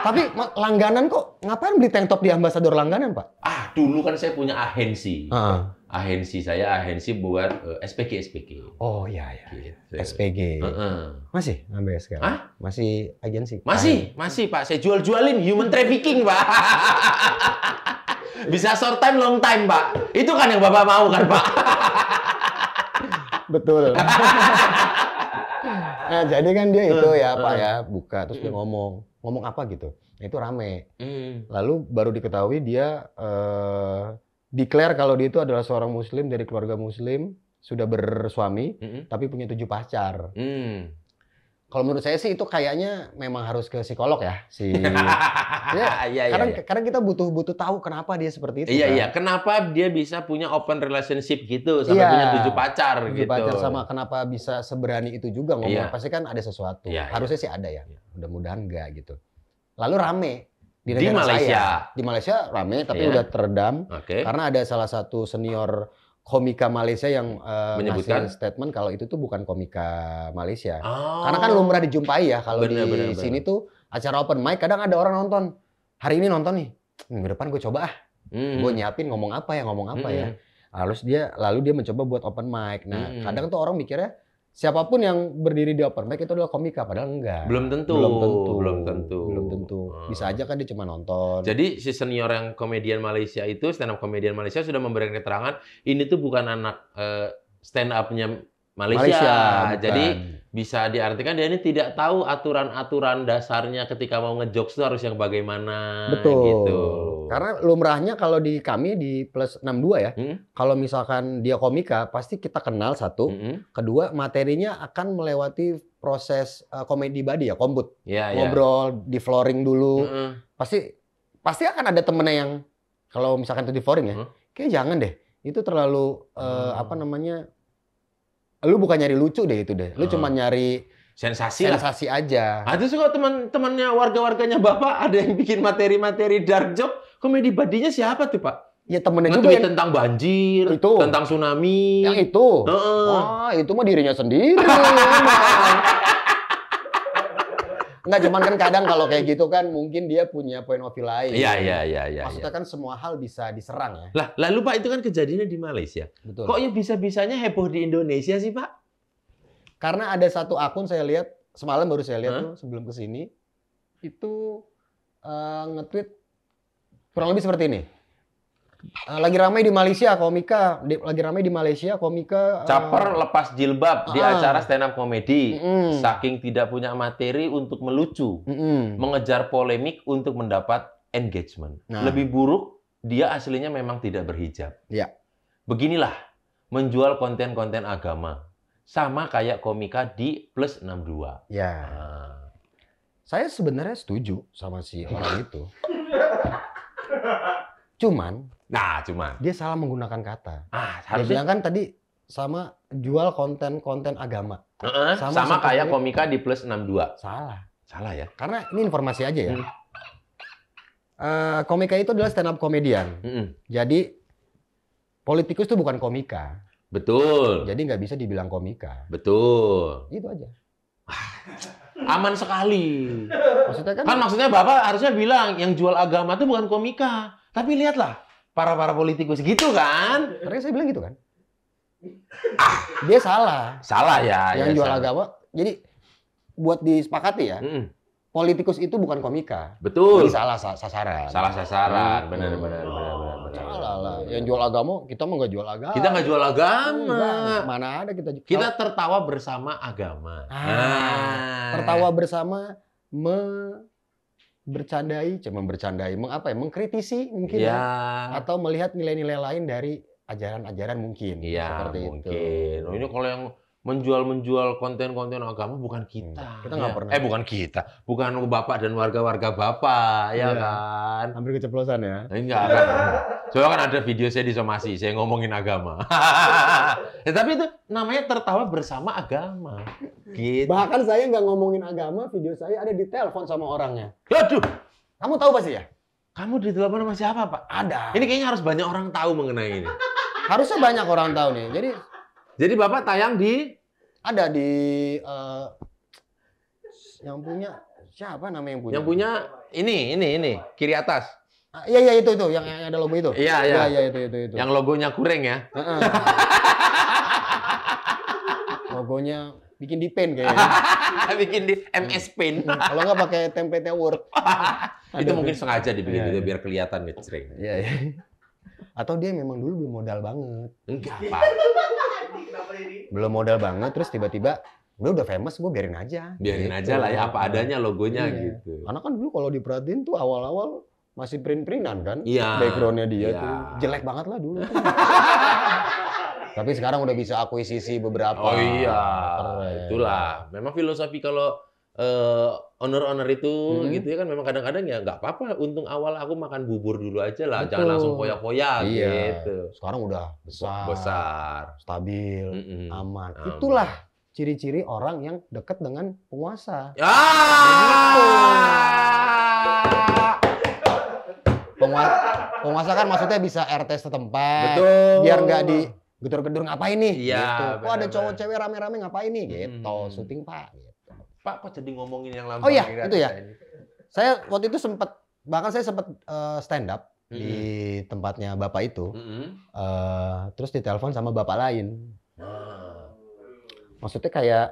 B: Tapi langganan kok ngapain beli tank top di ambasador langganan, Pak? Ah, dulu kan saya punya
A: agensi. Uh Ahensi saya ahensi buat uh, eh, SPG SPG.
B: Oh ya ya. Gitu. SPG. Uh -uh. Masih ngambil sekarang? Hah? Masih agensi. Masih,
A: masih Pak. Saya jual-jualin human trafficking, Pak. Bisa short time long time, Pak. Itu kan yang Bapak mau kan, Pak?
B: Betul. nah, jadi kan dia itu ya, Pak ya, buka terus dia ngomong ngomong apa gitu. Nah, itu rame. Mm. Lalu baru diketahui dia uh, declare kalau dia itu adalah seorang muslim dari keluarga muslim, sudah bersuami, mm -hmm. tapi punya tujuh pacar. Mm kalau menurut saya sih itu kayaknya memang harus ke psikolog ya si ya, iya, karena iya. iya karena iya. kita butuh butuh tahu kenapa dia seperti itu iya kan? iya kenapa
A: dia bisa punya open relationship gitu sampai iya, punya tujuh pacar tujuh gitu pacar sama
B: kenapa bisa seberani itu juga ngomong iya. pasti kan ada sesuatu iya, iya. harusnya iya. sih ada ya mudah-mudahan enggak gitu lalu rame
A: di, di Malaysia saya,
B: di Malaysia rame tapi iya. udah teredam okay. karena ada salah satu senior komika Malaysia yang uh, menyebutkan statement kalau itu tuh bukan komika Malaysia. Oh. Karena kan lumrah dijumpai ya kalau di bener, sini bener. tuh acara open mic kadang ada orang nonton. Hari ini nonton nih. Minggu depan gue coba ah. Hmm. Gue nyiapin ngomong apa ya, ngomong apa ya. hmm. ya. Lalu dia lalu dia mencoba buat open mic. Nah, hmm. kadang tuh orang mikirnya siapapun yang berdiri di open mic itu adalah komika padahal enggak. Belum tentu. Belum tentu. Belum tentu. Belum tentu. Hmm. Bisa aja kan dia cuma nonton.
A: Jadi si senior yang komedian Malaysia itu stand up komedian Malaysia sudah memberikan keterangan ini tuh bukan anak uh, eh, stand upnya. Malaysia. Malaysia Jadi bisa diartikan dia ini tidak tahu aturan-aturan dasarnya ketika mau ngejokes itu harus yang bagaimana Betul. gitu.
B: Karena lumrahnya kalau di kami di plus 62 ya, hmm? kalau misalkan dia komika pasti kita kenal satu, hmm? hmm. kedua materinya akan melewati proses uh, komedi body ya, kombut, Ya, iya. Ngobrol ya. di flooring dulu. Hmm, hmm. Pasti pasti akan ada temennya yang kalau misalkan itu di flooring ya, hmm? kayak jangan deh. Itu terlalu uh, apa namanya? lu bukan nyari lucu deh itu deh. Lu hmm. cuma nyari sensasi sensasi lah. aja.
A: Ada ah, suka teman-temannya warga-warganya Bapak ada yang bikin materi-materi dark joke, komedi badinya siapa tuh, Pak? Ya temennya juga yang...
B: tentang banjir, itu. tentang tsunami. Yang itu. Uh -uh. itu mah dirinya sendiri. Enggak, cuman kan kadang kalau kayak gitu kan mungkin dia punya point of view lain. Iya, iya, iya. Ya, Maksudnya ya. kan semua hal bisa diserang ya. Lah, lalu Pak
A: itu kan kejadiannya di Malaysia. Betul. Kok ya
B: bisa-bisanya heboh di Indonesia sih Pak? Karena ada satu akun saya lihat, semalam baru saya lihat huh? tuh sebelum kesini, itu uh, nge-tweet kurang lebih seperti ini. Eh, lagi ramai di Malaysia komika, di, lagi ramai di Malaysia komika. Uh, Caper
A: lepas jilbab uh, di ah. acara stand up komedi, mm, saking tidak punya materi untuk melucu, mm, mengejar polemik untuk mendapat engagement. Nah. Lebih buruk, dia aslinya memang tidak berhijab. Ya. Beginilah menjual konten-konten agama, sama kayak
B: komika di plus 62. Ya. Nah. Saya sebenarnya setuju sama si orang itu. Cuman Nah, cuma dia salah menggunakan kata. Ah, harusnya dia bilang kan tadi sama jual konten-konten agama.
A: Uh -uh, sama sama kayak komika di plus 62. Salah.
B: Salah ya. Karena ini informasi aja ya. Hmm. Uh, komika itu adalah stand up komedian. Hmm. Jadi politikus itu bukan komika. Betul. Jadi nggak bisa dibilang komika. Betul. Itu aja. Ah, aman sekali. Maksudnya kan? Kan maksudnya bapak
A: harusnya bilang yang jual agama itu bukan komika. Tapi lihatlah para para politikus gitu
B: kan? karena saya bilang gitu kan. Ah, dia salah. Salah ya. Yang ya, jual salah. agama. Jadi buat disepakati ya. Mm. Politikus itu bukan komika. Betul. Jadi salah sasaran.
A: Salah sasaran, gitu. benar benar benar benar. benar.
B: Salah lah. Yang jual agama, kita mau nggak jual agama. Kita nggak jual agama. Enggak. Mana ada kita Kita tertawa bersama agama. Ah. ah. Tertawa bersama me bercandai, cuma bercandai, mengapa ya, mengkritisi mungkin iya. ya. atau melihat nilai-nilai lain dari ajaran-ajaran mungkin. Iya, seperti
A: mungkin. Itu. Ini kalau yang menjual-menjual konten-konten agama bukan kita. Hmm. Kita nggak ya. pernah. Eh bukan kita, bukan bapak dan warga-warga bapak, ya, ya kan? Hampir keceplosan ya. Enggak eh, kan. Soalnya kan ada video saya di somasi, saya ngomongin agama.
B: ya, tapi itu namanya tertawa bersama agama.
A: Gitu. Bahkan
B: saya nggak ngomongin agama, video saya ada di telepon sama orangnya. Aduh. Kamu tahu pasti ya? Kamu di telepon sama siapa, Pak? Ada.
A: Ini kayaknya harus banyak orang tahu mengenai ini.
B: Harusnya banyak orang tahu nih. Jadi jadi Bapak tayang di ada di uh, yang punya siapa nama yang punya? Yang punya
A: ini ini ini kiri atas.
B: Ah, iya iya itu itu yang, yang ada logo itu. Iya iya. Iya ya, itu itu itu. Yang logonya kuring ya. logonya bikin di pen kayaknya. bikin di MS Paint. Kalau nggak pakai template Word. itu mungkin
A: sengaja dibikin ya, gitu iya. biar kelihatan ngecering. Iya iya.
B: Atau dia memang dulu belum modal banget. Enggak, Pak belum modal banget terus tiba-tiba gue udah famous gue biarin aja biarin gitu. aja lah ya apa adanya logonya iya. gitu karena kan dulu kalau diperhatiin tuh awal-awal masih print-printan kan iya. backgroundnya dia iya. tuh jelek banget lah dulu tapi sekarang udah bisa akuisisi beberapa oh iya Keren.
A: itulah memang filosofi kalau owner eh, owner-owner itu hmm. gitu ya kan memang kadang-kadang ya nggak apa-apa untung awal aku makan bubur dulu aja lah jangan langsung poya-poya iya. gitu
B: sekarang udah besar besar stabil mm -mm. aman aman itulah ciri-ciri orang yang dekat dengan penguasa ya penguasa penguasa kan maksudnya bisa RT setempat Betul. biar nggak di gedor-gedor ngapain nih iya, gitu. oh ada cowok cewek rame-rame ngapain nih gitu hmm. syuting pak gitu. Pak, kok jadi ngomongin yang lama Oh iya, itu ya. Saya waktu itu sempat, bahkan saya sempat uh, eh, stand up hmm di mm-hmm. tempatnya bapak itu. hmm Uh, terus ditelepon sama bapak lain. Hmm. Maksudnya kayak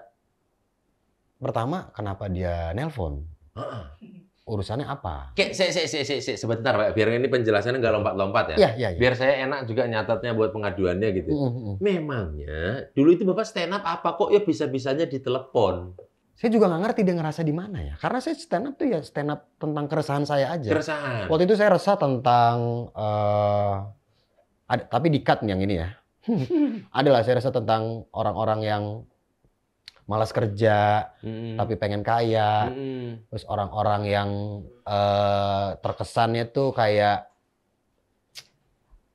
B: pertama kenapa dia nelpon? uh Urusannya apa? Oke, se, se, se, se,
A: sebentar Pak, biar ini penjelasannya nggak lompat-lompat ya. Iya, iya, ya. Biar saya enak juga nyatatnya buat pengaduannya gitu. hmm Memangnya dulu itu Bapak stand up apa kok ya bisa-bisanya ditelepon?
B: saya juga nggak ngerti dia ngerasa di mana ya. Karena saya stand up tuh ya stand up tentang keresahan saya aja. Keresahan. Waktu itu saya resah tentang uh, ada, tapi di cut yang ini ya. Adalah saya resah tentang orang-orang yang malas kerja hmm. tapi pengen kaya. Hmm. Terus orang-orang yang uh, terkesannya tuh kayak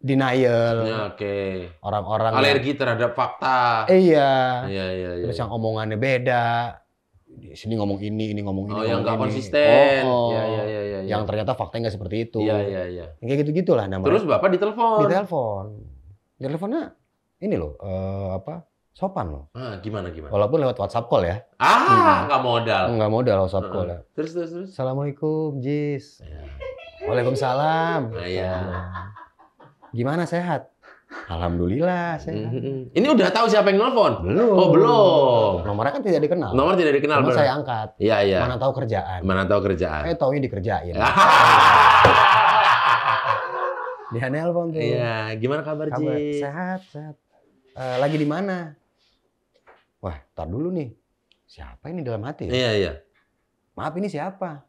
B: denial. Ya, Oke. Okay. Orang-orang alergi yang, terhadap fakta. Iya. iya, iya, iya. Terus yang omongannya beda di sini ngomong ini, ini ngomong ini. Oh, yang nggak konsisten. Oh, oh. Ya, ya, ya, ya, Yang ternyata faktanya nggak seperti itu. Iya, iya, iya. Kayak gitu-gitulah namanya. Terus Bapak
A: ditelepon. Ditelepon.
B: Teleponnya ini loh, uh, apa? Sopan loh. Ah, gimana gimana? Walaupun lewat WhatsApp call ya. Ah, enggak hmm. modal. Enggak modal WhatsApp call. Ya. Terus terus terus. Assalamualaikum, Jis. Ya. Waalaikumsalam. Iya. iya. Gimana sehat? Alhamdulillah saya. mm Ini udah tahu siapa yang nelfon? Belum. Oh, belum. Nomornya kan tidak dikenal. Nomor tidak dikenal. Nomor saya angkat. Iya, iya. Mana tahu kerjaan.
A: Mana tahu kerjaan.
B: Eh, taunya dikerjain. Dia nelpon tuh. Iya, gimana kabar, Ji? Sehat, sehat. Uh, lagi di mana? Wah, tar dulu nih. Siapa ini dalam hati? Ya? Iya, iya. Maaf, ini siapa?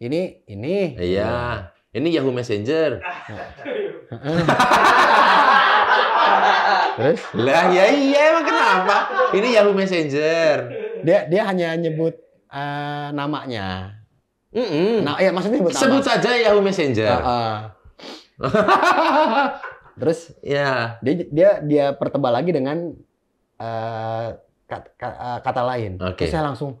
A: Ini, ini. Iya. Ini Yahoo Messenger. Nah. Terus? Lah ya iya emang
B: kenapa? Ini Yahoo Messenger. Dia dia hanya nyebut uh, namanya. Mm -mm. Nah, ya maksudnya sebut, sebut nama. saja Yahoo Messenger. Uh -uh. Terus ya yeah. dia dia dia pertebal lagi dengan uh, eh, kata, eh, kata lain. Okay. Terus saya langsung,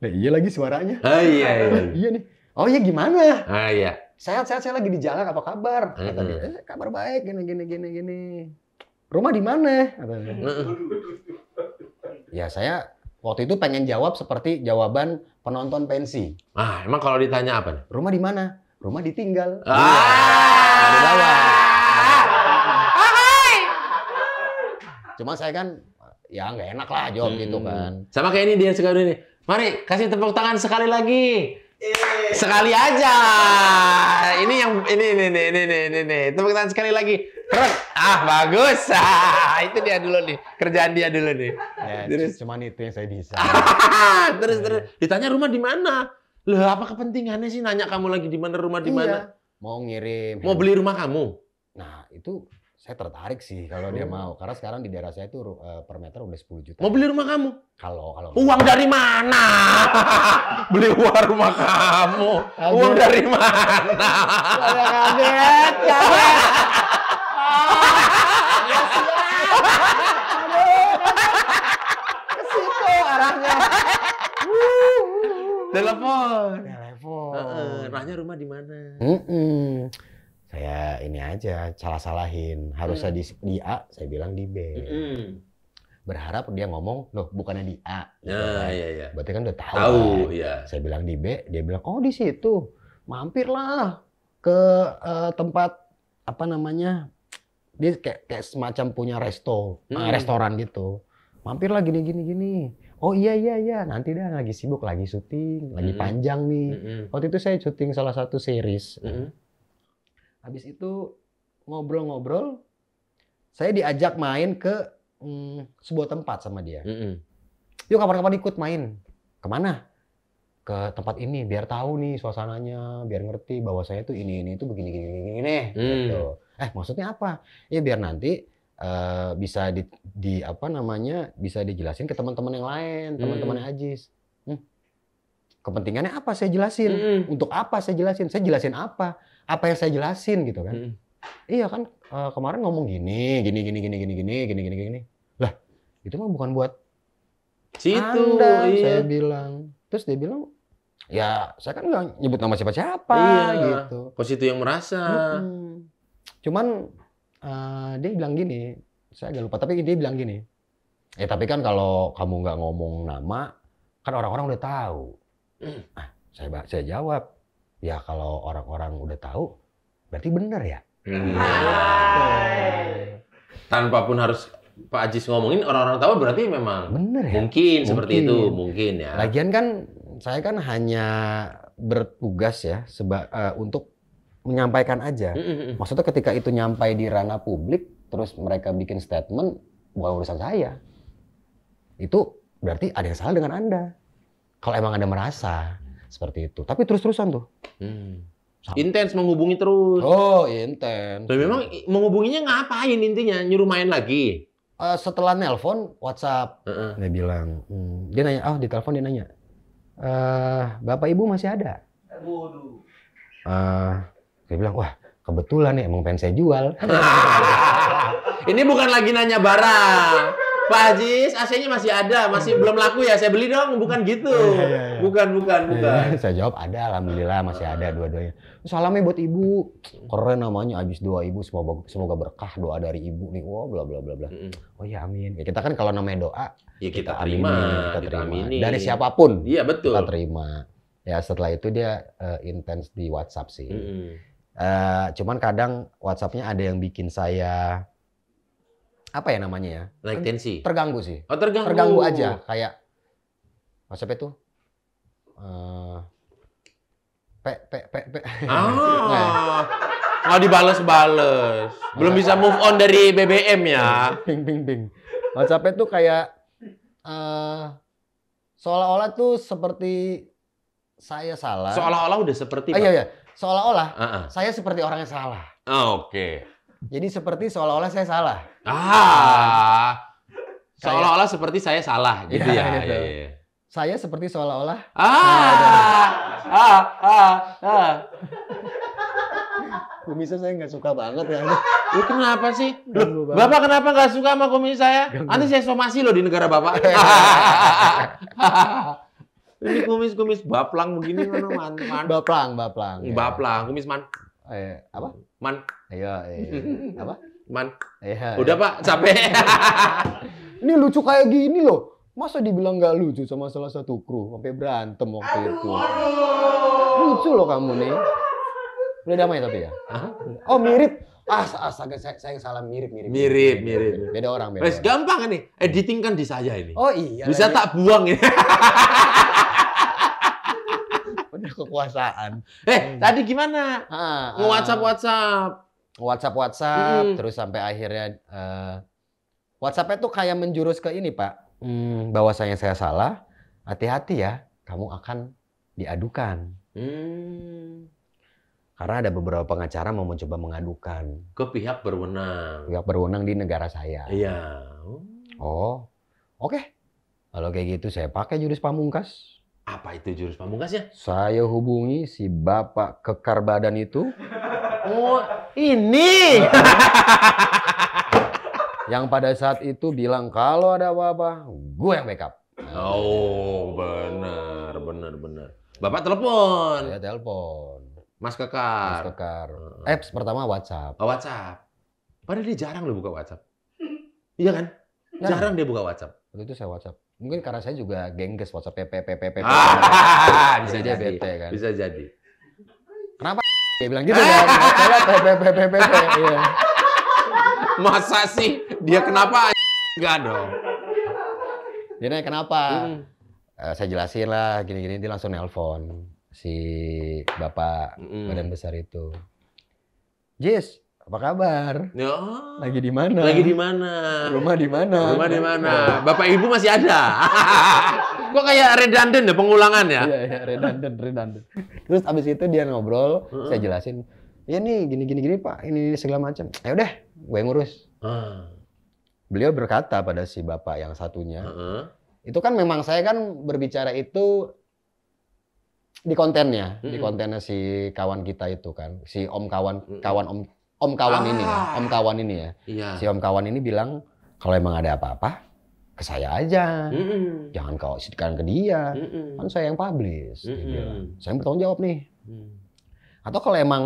B: nah, iya lagi suaranya. Oh iya iya. iya nih. Oh iya gimana? Ah iya sehat sehat saya lagi di jalan apa kabar kata dia eh, kabar baik gini gini gini gini rumah di mana Kata dia. ya saya waktu itu pengen jawab seperti jawaban penonton pensi ah emang kalau ditanya apa nih? rumah di mana rumah ditinggal ah, ah.
C: ah.
B: cuma saya kan ya nggak enak lah jawab hmm. gitu
A: kan sama kayak ini dia sekarang ini mari kasih tepuk tangan sekali lagi Eh. Sekali aja. Ini yang ini ini ini ini ini ini. ini. Tepuk tangan sekali lagi. Keren. Ah, bagus. Ah, itu dia dulu nih. Kerjaan dia dulu nih. Ya, terus cuman itu yang saya bisa. terus terus eh. ditanya rumah di mana? Loh, apa kepentingannya sih nanya kamu lagi di mana rumah di iya. mana? Iya. Mau ngirim. Mau beli rumah kamu?
B: Nah, itu saya tertarik sih kalau dia oh. mau karena sekarang di daerah saya itu uh, per meter udah 10 juta. Mau beli rumah kamu? Kalau kalau uang
A: dari mana? beli uang rumah kamu. Kaget. Uang dari mana? Kaget, kaget. Telepon.
B: Telepon. Uh,
A: uh, rumah di mana?
B: Mm -mm. Ya ini aja salah-salahin harusnya hmm. di, di A saya bilang di B hmm. berharap dia ngomong loh bukannya di A gitu nah, kan. iya, iya. berarti kan udah tahu, tahu kan. Iya. saya bilang di B dia bilang oh di situ mampirlah ke uh, tempat apa namanya dia kayak kayak semacam punya resto hmm. Eh, restoran gitu mampirlah gini gini gini Oh iya iya iya, nanti dah lagi sibuk, lagi syuting, lagi mm -hmm. panjang nih. Mm -hmm. Waktu itu saya syuting salah satu series. Mm -hmm habis itu ngobrol-ngobrol saya diajak main ke mm, sebuah tempat sama dia mm -hmm. yuk kapan-kapan ikut main kemana ke tempat ini biar tahu nih suasananya biar ngerti bahwa saya tuh ini ini itu begini gini gini, gini mm. eh maksudnya apa ya biar nanti Uh, bisa di, di apa namanya bisa dijelasin ke teman-teman yang lain hmm. teman-teman hmm. Ajis hmm. kepentingannya apa saya jelasin hmm. untuk apa saya jelasin saya jelasin apa apa yang saya jelasin gitu kan. Hmm. Iya kan uh, kemarin ngomong gini, gini gini gini gini gini gini gini gini. Lah, itu mah bukan buat situ anda, iya. saya bilang. Terus dia bilang, "Ya, saya kan nggak nyebut nama siapa-siapa." Iya, iya. gitu. pos itu yang merasa. Hmm. Cuman uh, dia bilang gini, saya agak lupa tapi dia bilang gini. Ya tapi kan kalau kamu nggak ngomong nama, kan orang-orang udah tahu. Mm. Ah, saya saya jawab, ya kalau orang-orang udah tahu berarti bener ya hmm.
A: tanpa pun harus Pak Ajis ngomongin orang-orang tahu berarti memang bener ya mungkin, mungkin seperti itu mungkin ya
B: lagian kan saya kan hanya bertugas ya seba, uh, untuk menyampaikan aja mm -hmm. maksudnya ketika itu nyampai di ranah publik terus mereka bikin statement bukan urusan saya itu berarti ada yang salah dengan anda kalau emang anda merasa seperti itu. Tapi terus-terusan tuh. Hmm. Intens menghubungi terus. Oh, intens. Tapi memang menghubunginya ngapain intinya? Nyuruh main lagi. Uh, setelah nelpon WhatsApp, uh-uh. dia bilang, hmm. dia nanya, oh di telepon dia nanya, uh, bapak ibu masih ada?
A: Waduh.
B: Uh, dia bilang, wah kebetulan ya emang pengen saya jual. Ini bukan lagi
A: nanya barang. Pak Ajis, AC-nya masih ada, masih iya. belum laku ya. Saya beli dong, bukan iya, gitu. Iya, bukan, bukan, bukan.
B: Saya jawab ada, alhamdulillah masih ah. ada dua-duanya. Salamnya buat ibu. Keren namanya Abis doa ibu, semoga semoga berkah doa dari ibu nih. Wah, wow, bla bla bla bla. Oh ya amin. Ya, kita kan kalau namanya doa, ya kita, kita terima, aminin, kita terima. Kita Dari siapapun. Iya, betul. Kita terima. Ya setelah itu dia uh, intens di WhatsApp sih. Mm -hmm. uh, cuman kadang WhatsAppnya ada yang bikin saya apa ya namanya ya? Naik kan tensi. Terganggu sih. Oh, terganggu. Terganggu aja kayak Mas tuh itu? Eh, pe pe pe pe. Ah. Nah. Nggak dibales-bales. Belum bisa move on dari BBM ya. Ping ping ping. apa tuh kayak uh, seolah-olah tuh seperti saya salah. Seolah-olah udah seperti. Ah, iya iya. Seolah-olah uh -uh. saya seperti orang yang salah.
A: Oh, Oke. Okay.
B: Jadi seperti seolah-olah saya salah.
A: Ah. Seolah-olah seperti saya salah gitu iya, ya. ya, gitu. ya, ya.
B: Saya seperti seolah-olah. Ah. Nah, ah. Ah. Ah. Komisa saya nggak suka banget ya. itu kenapa
A: sih? Loh, bapak kenapa nggak suka sama komisi saya? Nanti saya somasi loh di negara bapak. Iya. Ini kumis-kumis baplang begini mana man, man. Baplang, baplang. Baplang, kumis man. Eh, apa? Man. Iya, iya. Apa? Man, ya, udah ya. Pak, capek.
B: ini lucu kayak gini loh. Masa dibilang gak lucu sama salah satu kru sampai berantem waktu aduh, itu. Aduh. Lucu loh kamu nih. Udah damai tapi ya? Hah? Oh mirip. Ah, astaga, ah, saya, saya salah mirip, mirip. Mirip, mirip. Beda
A: orang, beda. Wes gampang kan nih. Editing kan di saya ini.
B: Oh iya. Bisa lagi. tak buang ya. Udah kekuasaan. Eh, hmm. tadi gimana? Ah, ah. WhatsApp WhatsApp WhatsApp WhatsApp mm. terus sampai akhirnya uh, WhatsAppnya tuh kayak menjurus ke ini Pak hmm, bahwasanya saya salah hati-hati ya kamu akan diadukan hmm. karena ada beberapa pengacara mau mencoba mengadukan
A: ke pihak berwenang
B: pihak berwenang di negara saya iya oh oke okay. kalau kayak gitu saya pakai jurus pamungkas apa itu jurus pamungkas ya? saya hubungi si bapak kekar badan itu Oh, ini. yang pada saat itu bilang kalau ada apa-apa, gue yang backup.
A: Oh, benar, benar, benar. Bapak telepon. ya
B: telepon.
A: Mas Kekar. Mas
B: Kekar. Apps pertama WhatsApp. Oh, WhatsApp. Padahal dia jarang loh buka WhatsApp. Iya kan? Jarang, jarang dia buka WhatsApp. Waktu itu saya WhatsApp. Mungkin karena saya juga gengges WhatsApp PP PP PP. bisa jadi. Bete, kan? Bisa jadi. Dia bilang gitu ya. PPPPP. Iya.
A: Masa sih dia kenapa?
B: Enggak dong. Dia nanya kenapa? Hmm. Eh, saya jelasin lah gini-gini dia langsung nelpon si bapak hmm. badan besar itu. Jis, apa kabar? Ya. Lagi di mana? Lagi di mana? Rumah di mana? Rumah di mana? Nah.
A: Bapak Ibu masih ada.
B: Kok kayak redundant ya pengulangan ya? Iya, iya, redundant, redundant. Terus abis itu dia ngobrol, uh-huh. saya jelasin, ya nih gini gini gini pak, ini, ini segala macam. Ya udah, gue ngurus. Uh. Beliau berkata pada si bapak yang satunya, uh-huh. itu kan memang saya kan berbicara itu di kontennya, uh -huh. di kontennya si kawan kita itu kan, si om kawan, kawan om om kawan ya, ah. ini om kawan ini ya. Iya. Si om kawan ini bilang kalau emang ada apa-apa, ke saya aja. Mm-mm. Jangan kau sidikan ke dia. Mm-mm. Kan saya yang publish. Mm-mm. Dia Saya yang bertanggung jawab nih. Mm. Atau kalau emang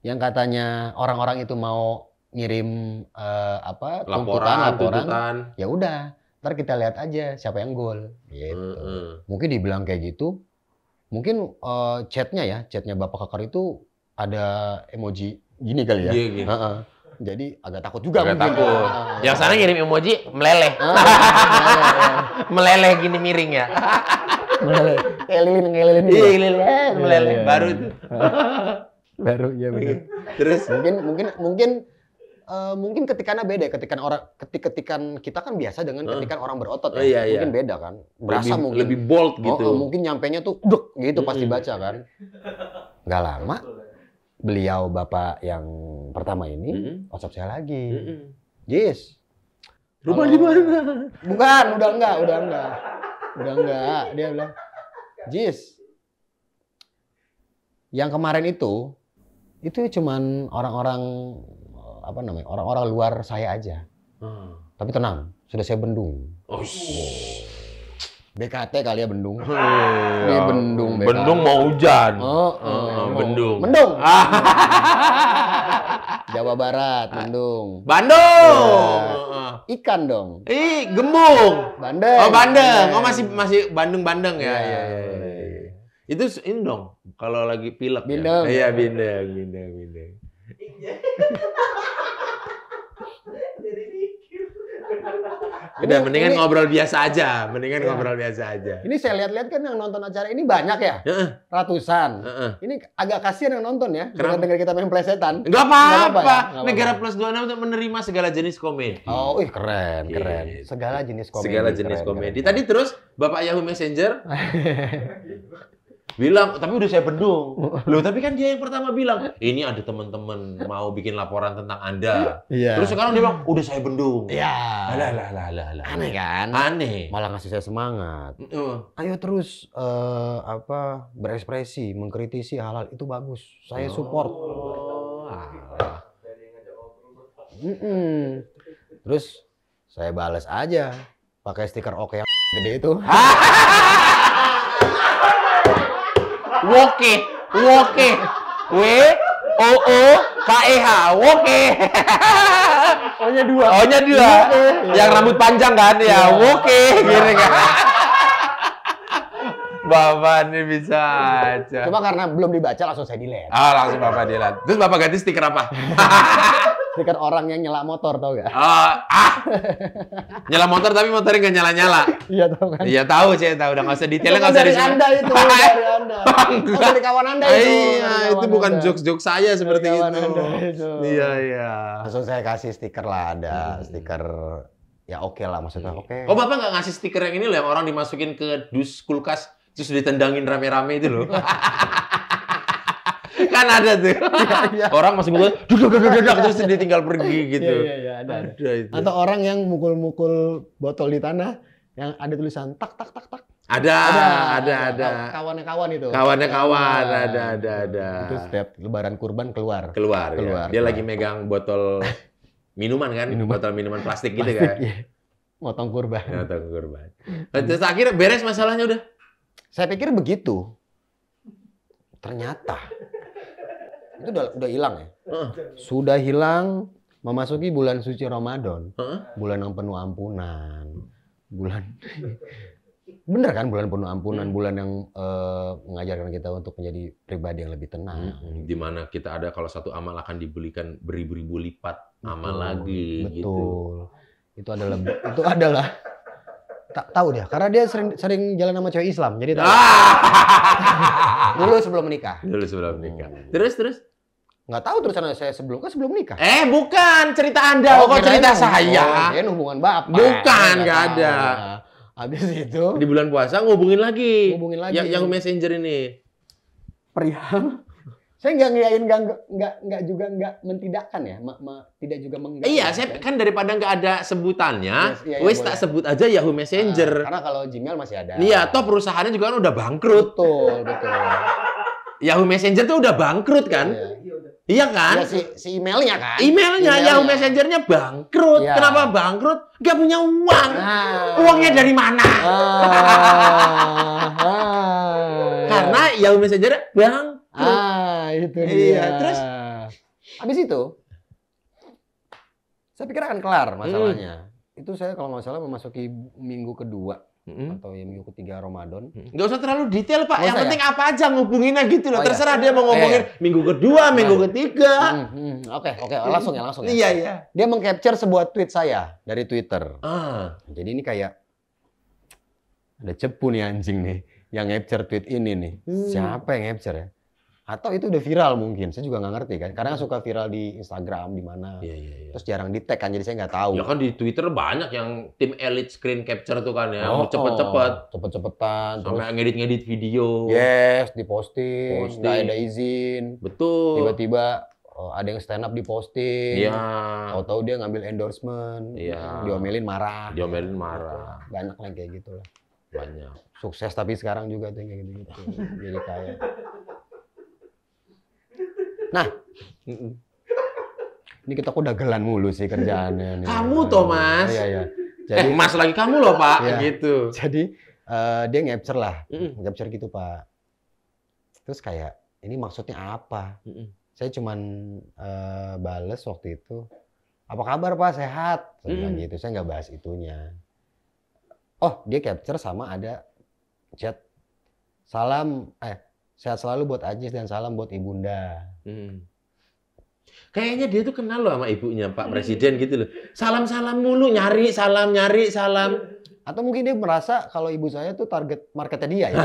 B: yang katanya orang-orang itu mau ngirim uh, apa laporan, tuntutan, laporan, tuntutan. ya udah, ntar kita lihat aja siapa yang gol. Gitu. Mm-mm. Mungkin dibilang kayak gitu. Mungkin uh, chatnya ya, chatnya Bapak Kakar itu ada emoji gini kali ya. yeah. Iya, iya. Uh-uh jadi agak takut juga agak mungkin. takut. Ah. Yang sana ngirim
A: emoji meleleh. Ah, ya. meleleh
B: gini miring ya. meleleh. Gitu. Iya, eh, iya, meleleh. Iya, Meleleh. Baru iya. itu. Ah. Baru, ya benar. Terus? Mungkin, mungkin, mungkin Uh, mungkin ketikannya beda ya. ketikan orang ketik ketikan kita kan biasa dengan ketikan uh. orang berotot ya. Oh, iya, iya. Mungkin beda kan. Berasa lebih, mungkin lebih bold gitu. Oh, oh, mungkin nyampainya tuh duk gitu mm -hmm. pasti baca kan. Gak lama beliau bapak yang pertama ini mm -hmm. WhatsApp saya lagi. Mm -hmm. Jis. Rumah di mana? Bukan, udah enggak, udah enggak. Udah enggak. Dia bilang, "Jis. Yang kemarin itu itu cuman orang-orang apa namanya? Orang-orang luar saya aja." Hmm. Tapi tenang, sudah saya bendung. oh. BKT kali ya Bendung. Ini iya. iya, Bendung. BKT. Bendung mau hujan. Oh, oh, oh, oh, oh. Bendung. Bendung. Ah. Jawa Barat, Bendung. Bandung. Ya. Ikan dong. i gembung. Bandeng. Oh, Bandeng. Oh, masih
A: masih Bandung-Bandeng ya. Iya, iya, iya Itu ini kalau lagi pilek ya. Bindeng. Iya, Bindeng, Bindeng, Bindeng.
B: Udah, mendingan ini, ngobrol
A: biasa aja. Mendingan ya. ngobrol biasa aja.
B: Ini saya lihat-lihat kan yang nonton acara ini banyak ya? Uh-uh. Ratusan. Uh-uh. Ini agak kasihan yang nonton ya. Kenapa? Dengar kita main plesetan. Gak apa-apa. Ya? Negara Plus
A: 26 untuk menerima segala jenis komedi. Oh, ih keren, iya, keren. Yeah.
B: Iya. Segala jenis komedi. Segala jenis keren, komedi. Keren, keren. Tadi terus
A: Bapak Yahoo Messenger. bilang tapi udah saya bendung loh tapi kan dia yang pertama bilang ini ada teman-teman mau bikin laporan tentang anda yeah. terus
B: sekarang dia bilang udah saya bendung ya yeah. lah lah lah lah aneh kan aneh malah ngasih saya semangat uh. ayo terus uh, apa berekspresi mengkritisi halal itu bagus saya oh. support oh.
C: Alah.
B: Mm -mm. terus saya balas aja pakai stiker oke yang gede itu woke woke
A: w o o k e h woke ohnya dua ohnya dua iya. yang rambut panjang kan ya iya. woke gini kan
B: Bapak ini bisa aja. Cuma karena belum dibaca langsung saya delete.
A: Ah, langsung Bapak delete. Terus Bapak ganti stiker apa?
B: Stiker orang yang nyela motor tau gak?
A: Uh, oh, ah, nyela motor tapi motornya gak nyala nyala. Iya tau kan? Iya tahu sih, tahu udah nggak usah detailnya nggak usah dari anda
B: itu, dari anda, oh, dari kawan anda itu. Iya, itu bukan jokes jokes saya seperti itu. itu. Iya iya. Langsung saya kasih stiker lah, ada hmm. stiker ya oke okay lah maksudnya iya. oke. Okay. Oh bapak
A: nggak ngasih stiker yang ini loh yang orang dimasukin ke dus kulkas terus ditendangin rame-rame itu loh. kan ada tuh. Ya, ya. Orang masih mukul, duduk duduk duduk terus dia tinggal pergi iya, gitu. Iya iya
B: ada. ada itu. Atau orang yang mukul-mukul botol di tanah yang ada tulisan tak tak tak tak. Ada, ada, ada, ada. Kawannya kawan itu. Kawannya kawan, ada, ada, ada, ada. Itu
A: setiap Lebaran kurban keluar. Keluar, ya. keluar. Dia keluar. lagi megang botol minuman kan, minuman. botol minuman plastik, gitu plastik gitu kan. Iya.
B: Motong kurban. Ya,
A: motong kurban. Nah, terus
B: akhirnya beres masalahnya udah. Saya pikir begitu. Ternyata itu udah udah hilang ya. Uh. Sudah hilang memasuki bulan suci Ramadan. Uh. Bulan yang penuh ampunan. Bulan Bener kan bulan penuh ampunan, hmm. bulan yang uh, mengajarkan kita untuk menjadi pribadi yang
A: lebih tenang. Hmm. Dimana kita ada kalau satu amal akan dibelikan beribu-ribu lipat amal betul, lagi.
B: Gitu. Betul. Gitu. Itu adalah itu adalah tak tahu dia karena dia sering sering jalan sama cewek Islam jadi tahu dulu sebelum menikah dulu sebelum menikah hmm. terus terus nggak tahu terus saya sebelum kan sebelum nikah eh bukan cerita anda oh, kok cerita saya hubungan, hubungan bapak bukan nggak ada habis itu
A: di bulan puasa ngubungin lagi ngubungin lagi yang, yang messenger ini perihal
B: saya nggak ngiyain nggak nggak nggak juga nggak mentidakkan ya ma, ma, tidak juga menggak iya
A: saya kan daripada nggak ada sebutannya yes, iya, iya, wes tak sebut aja Yahoo Messenger uh, karena
B: kalau Gmail masih ada iya
A: toh perusahaannya juga kan udah bangkrut betul betul Yahoo Messenger tuh udah bangkrut iya, kan iya, iya. Kan? iya kan ya, si,
B: si emailnya kan emailnya, emailnya. Yahoo
A: Messengernya bangkrut ya. kenapa bangkrut nggak punya uang Ah. uangnya dari mana ah,
B: ah, karena Yahoo Messenger bangkrut ah itu iya, dia. Iya, terus habis itu saya pikir akan kelar hmm. masalahnya. Hmm. Itu saya kalau nggak salah memasuki minggu kedua hmm. atau ya minggu ketiga Ramadan. Hmm.
A: Gak usah terlalu detail Pak. yang ya? penting apa aja ngubunginnya gitu loh. Oh, iya. Terserah iya. dia mau ngomongin eh.
B: minggu kedua, nah. minggu ketiga. Hmm, oke oke oh, langsung ya langsung ya. Iya iya. Dia mengcapture sebuah tweet saya dari Twitter. Ah. Jadi ini kayak ada cepu nih anjing nih yang capture tweet ini nih. Hmm. Siapa yang capture ya? atau itu udah viral mungkin saya juga nggak ngerti kan karena hmm. suka viral di Instagram di mana yeah, yeah, yeah. terus jarang di tag kan jadi saya nggak tahu ya kan di Twitter banyak yang tim elite screen capture tuh kan ya oh, cepet-cepet oh. cepet-cepetan sampai terus... ngedit-ngedit video yes diposting nggak ada izin betul tiba-tiba oh, ada yang stand up di posting, ya. tahu-tahu dia ngambil endorsement, ya. diomelin marah, diomelin marah, gitu. banyak lah kayak gitu lah, banyak. Sukses tapi sekarang juga tuh kayak gitu-gitu, jadi kayak Nah, ini kita kok dagelan mulu sih kerjaannya. Nih. Kamu toh mas. Iya iya. Jadi eh, mas lagi kamu loh pak. Iya. Gitu. Jadi uh, dia ngepcer lah, mm -mm. gitu pak. Terus kayak ini maksudnya apa? Mm -mm. Saya cuman uh, bales waktu itu. Apa kabar pak? Sehat? -mm. gitu. Saya nggak bahas itunya. Oh dia capture sama ada chat salam eh Sehat selalu buat Ajis dan salam buat Ibunda. Hmm. Kayaknya dia tuh kenal loh sama ibunya
A: Pak hmm. Presiden gitu loh.
B: Salam-salam mulu, nyari salam, nyari salam. Atau mungkin dia merasa kalau ibu saya tuh target marketnya dia ya.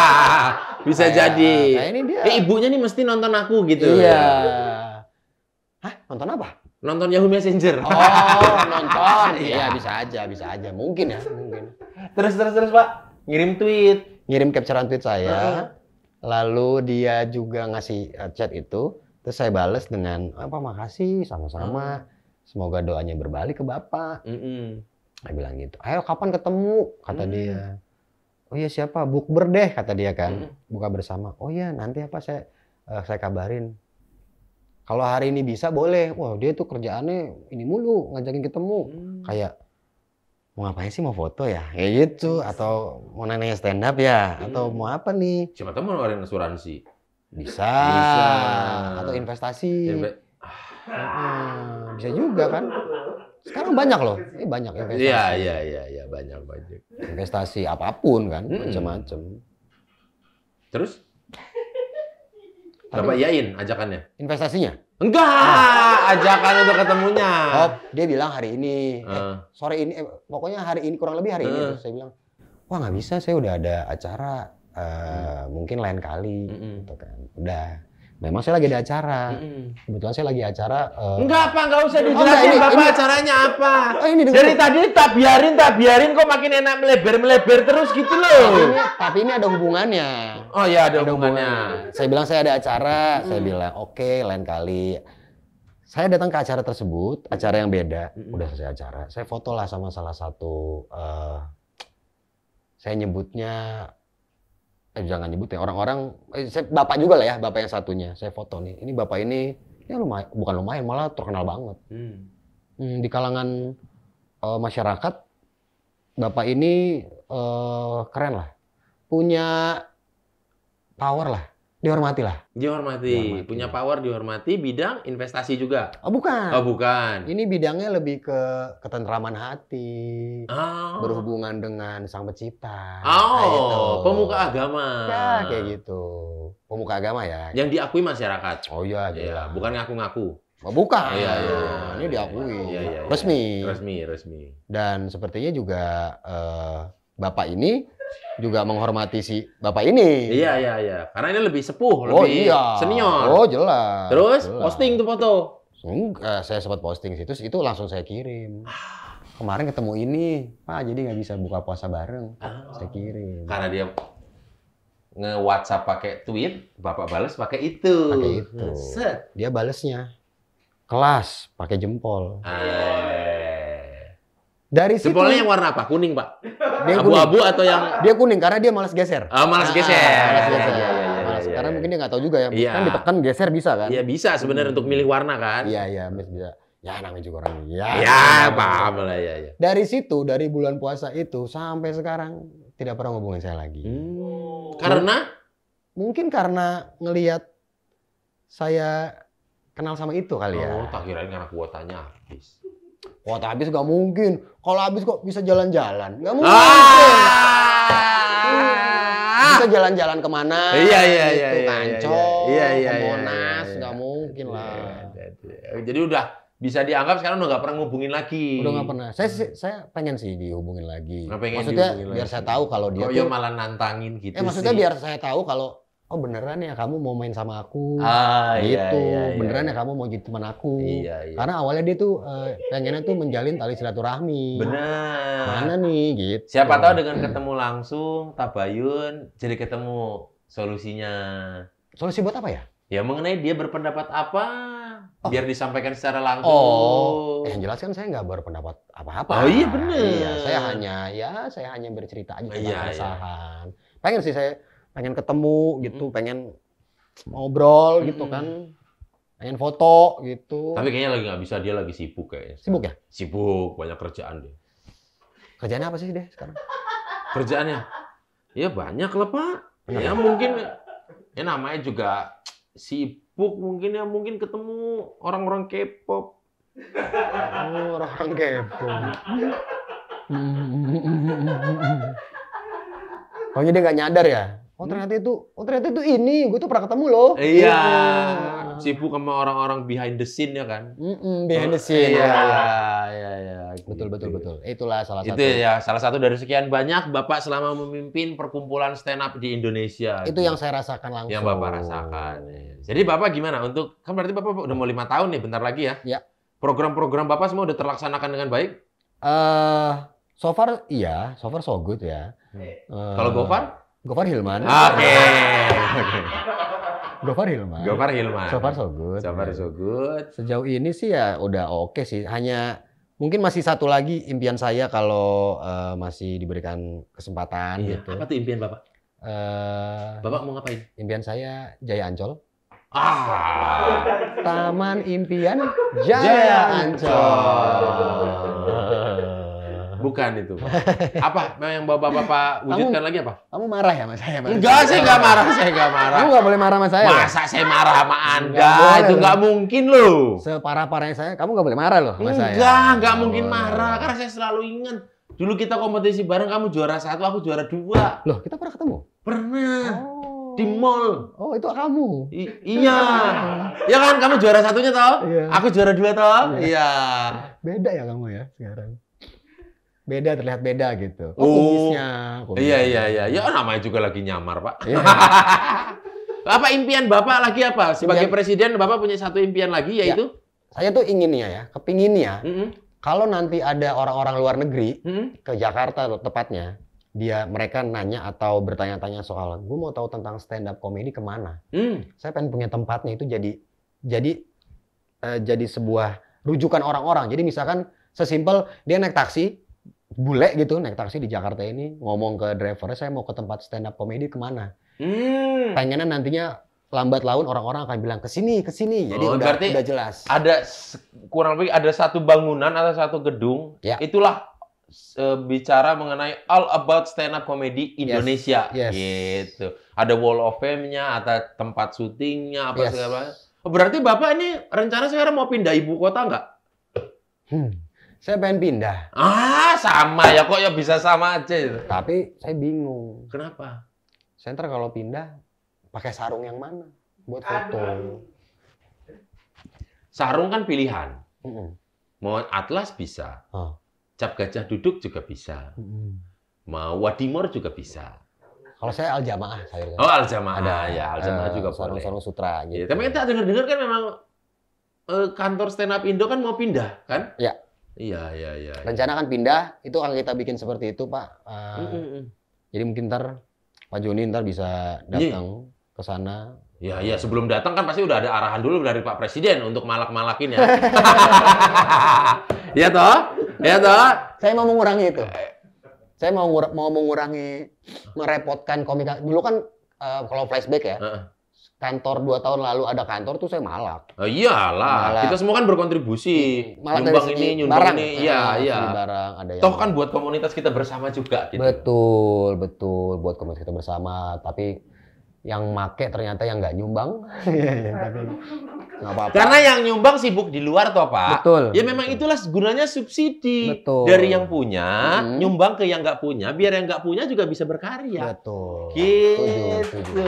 A: Bisa kayak, jadi. Kayak ini dia. Eh, ibunya nih mesti nonton aku gitu. Iya. Hah, nonton apa? Nonton Yahoo Messenger.
B: Oh, nonton. Iya, bisa aja, bisa aja. Mungkin ya, mungkin. Terus terus terus, Pak. Ngirim tweet. Ngirim capturean tweet saya. Uh -huh lalu dia juga ngasih eh, chat itu terus saya balas dengan apa eh, makasih sama-sama hmm. semoga doanya berbalik ke bapak mm saya bilang gitu ayo kapan ketemu kata mm. dia oh iya siapa bukber deh kata dia kan mm. buka bersama oh iya nanti apa saya uh, saya kabarin kalau hari ini bisa boleh wah dia tuh kerjaannya ini mulu ngajakin ketemu mm. kayak mau ngapain sih mau foto ya kayak gitu atau mau nanya stand up ya hmm. atau mau apa nih siapa tahu mau orang asuransi bisa. bisa atau investasi Inve ah. bisa juga kan sekarang banyak loh ini banyak ya, investasi iya iya iya ya, banyak banyak investasi apapun kan hmm. macam-macam terus
A: Bapak iyain
B: ajakannya? Investasinya? Enggak, ah. ajakan untuk ketemunya. Oh, dia bilang hari ini, eh, ah. sore ini, eh, pokoknya hari ini kurang lebih hari uh. ini. Ah. Terus saya bilang, wah nggak bisa, saya udah ada acara, uh, hmm. mungkin lain kali, gitu kan. Udah, Memang saya lagi ada acara. mm Kebetulan saya lagi acara. Uh... Enggak
A: apa, enggak usah oh, dijelasin oh, ini, bapak ini... acaranya
B: apa. Oh, ini Dari tadi tak biarin, tak biarin kok makin enak melebar melebar terus gitu loh. Tapi ini, tapi ini ada hubungannya. Oh iya ada, ada hubungannya. hubungannya. Saya bilang saya ada acara, hmm. saya bilang oke okay, lain kali. Saya datang ke acara tersebut, acara yang beda, hmm. udah selesai acara. Saya foto lah sama salah satu, uh, saya nyebutnya, eh jangan nyebut ya orang-orang, eh, saya, bapak juga lah ya, bapak yang satunya. Saya foto nih, ini bapak ini ya lumayan, bukan lumayan malah terkenal banget. Hmm. Hmm, di kalangan uh, masyarakat, bapak ini uh, keren lah punya power lah dihormati lah.
A: Dihormati. dihormati. Punya power dihormati. Bidang investasi juga. Oh bukan. Oh bukan.
B: Ini bidangnya lebih ke ketentraman hati. Oh. Berhubungan dengan sang pencipta. Oh. Nah, gitu. Pemuka agama. Ya kayak gitu. Pemuka agama ya.
A: Yang diakui masyarakat. Oh iya. Iya. Bukan ngaku-ngaku. Oh, bukan. Iya, iya. iya, iya ini iya, diakui. Iya,
B: iya, iya. Resmi. Resmi, resmi. Dan sepertinya juga uh, bapak ini juga menghormati si bapak ini. Iya iya iya.
A: Karena ini lebih sepuh, oh, lebih iya. senior. Oh jelas. Terus jelas. posting
B: tuh foto. Enggak, saya sempat posting situ, itu langsung saya kirim. Ah. Kemarin ketemu ini, Pak, jadi nggak bisa buka puasa bareng. Oh. Saya kirim. Karena
A: dia nge WhatsApp pakai tweet, bapak balas pakai
B: itu. Pakai itu. Set. Dia balesnya kelas pakai jempol. Ah. Iya, iya. Dari situ jempolnya yang warna apa? Kuning, Pak. Abu-abu atau yang Dia kuning karena dia malas geser. Oh, ah, malas geser. malas iya, geser. Ya, ya, ya, malas. Iya, iya. Karena mungkin dia nggak tahu juga ya. ya. Kan ditekan geser bisa kan? Iya, bisa sebenarnya hmm. untuk milih warna kan. Iya, iya, bisa. Ya namanya juga orang. Iya ya paham lah ya, ya. Dari situ, dari bulan puasa itu sampai sekarang tidak pernah ngomongin saya lagi. Hmm. Oh. Karena mungkin karena ngelihat saya kenal sama itu kali ya. Oh, tak kirain karena kuotanya habis. Wah, Kuota habis gak mungkin. Kalau habis kok bisa jalan-jalan? Gak mungkin.
A: Ah.
B: Bisa jalan-jalan kemana? Iya iya iya. Itu iya, iya, kancol, iya, iya, iya, Monas, iya, iya. gak mungkin lah. Iya, iya.
A: Oh, Jadi udah bisa dianggap sekarang udah gak pernah
B: ngubungin lagi. Udah gak pernah. Saya saya pengen sih dihubungin lagi. pengen maksudnya biar lagi. saya tahu kalau dia. Oh, iya, tuh, malah nantangin gitu. Eh, sih. maksudnya biar saya tahu kalau oh beneran ya kamu mau main sama aku ah, iya, gitu iya, iya, beneran iya. ya kamu mau jadi teman aku iya, iya. karena awalnya dia tuh uh, pengennya tuh menjalin tali silaturahmi bener mana
A: nih gitu siapa tahu dengan ketemu langsung tabayun jadi ketemu solusinya solusi buat apa ya ya mengenai dia berpendapat apa oh. biar disampaikan secara langsung oh
B: eh, yang jelas kan saya nggak berpendapat apa-apa oh iya bener iya, saya hanya ya saya hanya bercerita aja tentang iya, iya. keresahan iya. pengen sih saya pengen ketemu gitu, hmm. pengen ngobrol hmm. gitu kan, pengen foto gitu. Tapi
A: kayaknya lagi nggak bisa, dia lagi sibuk kayaknya. Sibuk ya? Sibuk, banyak kerjaan deh.
B: Kerjaannya apa sih deh sekarang?
A: Kerjaannya? Ya banyak lah pak. Benar. Ya mungkin, ya namanya juga sibuk mungkin ya mungkin ketemu orang-orang K-pop.
B: Oh, orang-orang k Pokoknya dia nggak nyadar ya? Oh ternyata itu, oh ternyata itu ini, gue tuh pernah ketemu loh. Iya. Yeah
A: sibuk sama orang-orang behind the scene ya kan?
B: Mm-mm, behind the oh, scene. Iya, iya, iya. iya gitu. Betul, betul, betul. Itulah salah itu satu. Itu ya,
A: salah satu dari sekian banyak Bapak selama memimpin perkumpulan stand up di Indonesia. Itu gitu. yang saya
B: rasakan langsung. Yang Bapak rasakan. Ya.
A: Jadi Bapak gimana untuk, kan berarti Bapak udah mau lima tahun nih bentar lagi ya? Iya. Program-program Bapak semua udah terlaksanakan dengan baik?
B: Eh, uh, so far iya, so far so good ya. Uh, Kalau Gofar? Gofar Hilman. Oke. Okay. Gofar Hilman. Gofar Hilman. So far so good. So far so good. Sejauh ini sih ya udah oke okay sih. Hanya mungkin masih satu lagi impian saya kalau uh, masih diberikan kesempatan iya. gitu. Apa tuh impian Bapak? Uh, Bapak mau ngapain? Impian saya Jaya Ancol. Ah.
A: Taman
B: Impian Jaya, Ancol.
A: Bukan itu.
B: Apa yang bapak-bapak wujudkan kamu, lagi apa? Kamu marah ya sama saya? Enggak, saya enggak marah.
A: Saya enggak marah. Kamu nggak
B: boleh marah sama saya. Ya? Masa saya
A: marah sama Anda? itu nggak
B: mungkin loh. Separah-parahnya saya, kamu nggak boleh marah loh sama enggak, saya. Enggak, nggak mungkin marah. Karena
A: saya selalu ingat. Dulu kita kompetisi bareng, kamu juara satu, aku juara
B: dua. Loh, kita pernah ketemu? Pernah. Oh di mall. Oh, itu kamu. I iya. Iya kan kamu juara satunya toh? Iya. Aku juara dua toh? Iya. iya. Beda ya kamu ya sekarang beda terlihat beda gitu. Oh, oh, kumisnya. kumisnya. Iya iya iya. Ya
A: namanya juga lagi nyamar, Pak. Iya.
B: apa impian Bapak lagi
A: apa? Sebagai impian, presiden Bapak punya satu impian lagi
B: ya, yaitu ya, saya tuh inginnya ya, kepinginnya. Mm -hmm. Kalau nanti ada orang-orang luar negeri mm -hmm. ke Jakarta tepatnya, dia mereka nanya atau bertanya-tanya soal gue mau tahu tentang stand up comedy kemana Mm. saya pengen punya tempatnya itu jadi jadi uh, jadi sebuah rujukan orang-orang jadi misalkan sesimpel dia naik taksi bule gitu naik taksi di Jakarta ini ngomong ke driver saya mau ke tempat stand up komedi kemana? Hmm. Pengennya nantinya lambat laun orang-orang akan bilang ke sini ke sini jadi oh, udah udah jelas
A: ada kurang lebih ada satu bangunan atau satu gedung ya. itulah e, bicara mengenai all about stand up comedy Indonesia yes. Yes. gitu ada wall of fame-nya atau tempat syutingnya apa yes. segala oh, berarti bapak ini rencana sekarang mau pindah ibu kota nggak
B: hmm saya pengen pindah. Ah, sama ya kok ya bisa sama aja. Tapi saya bingung. Kenapa? Saya kalau pindah pakai sarung yang mana buat foto? Sarung kan pilihan.
A: Mau atlas bisa. Oh. Cap gajah duduk juga bisa. Mau wadimor juga bisa.
B: Kalau saya aljamaah saya. Oh aljamaah. Ada ah, ya aljamaah eh, juga sarung, boleh. Sarung sutra iya, gitu. Ya, tapi
A: kita dengar-dengar kan memang eh, kantor stand up Indo kan mau pindah kan?
B: Ya. Iya, iya, iya, iya. Rencana kan pindah, itu akan kita bikin seperti itu, Pak. Uh, mm -mm. Jadi mungkin ntar Pak Joni ntar bisa iya. datang yeah. ke sana. Ya, ya sebelum datang
A: kan pasti udah ada arahan dulu dari Pak Presiden untuk malak-malakin ya. Iya, toh?
B: Iya, toh? Saya mau mengurangi itu. Saya mau mau mengurangi merepotkan komika. Dulu kan uh, kalau flashback ya. Uh -uh kantor dua tahun lalu ada kantor tuh saya malak.
A: Oh, iyalah, malak. kita semua kan berkontribusi. Hmm. Malak nyumbang ini, nyumbang barang. ini. Iya, nah, iya. Barang ada yang Toh kan buat komunitas kita bersama juga gitu.
B: Betul, betul buat komunitas kita bersama, tapi yang make ternyata yang nggak nyumbang. Iya, iya apa-apa. Karena yang nyumbang sibuk di luar toh, Pak. Betul. Ya memang betul. itulah gunanya
A: subsidi. Betul. Dari yang punya hmm. nyumbang ke yang nggak punya, biar yang nggak punya juga bisa
B: berkarya. Betul. Gitu.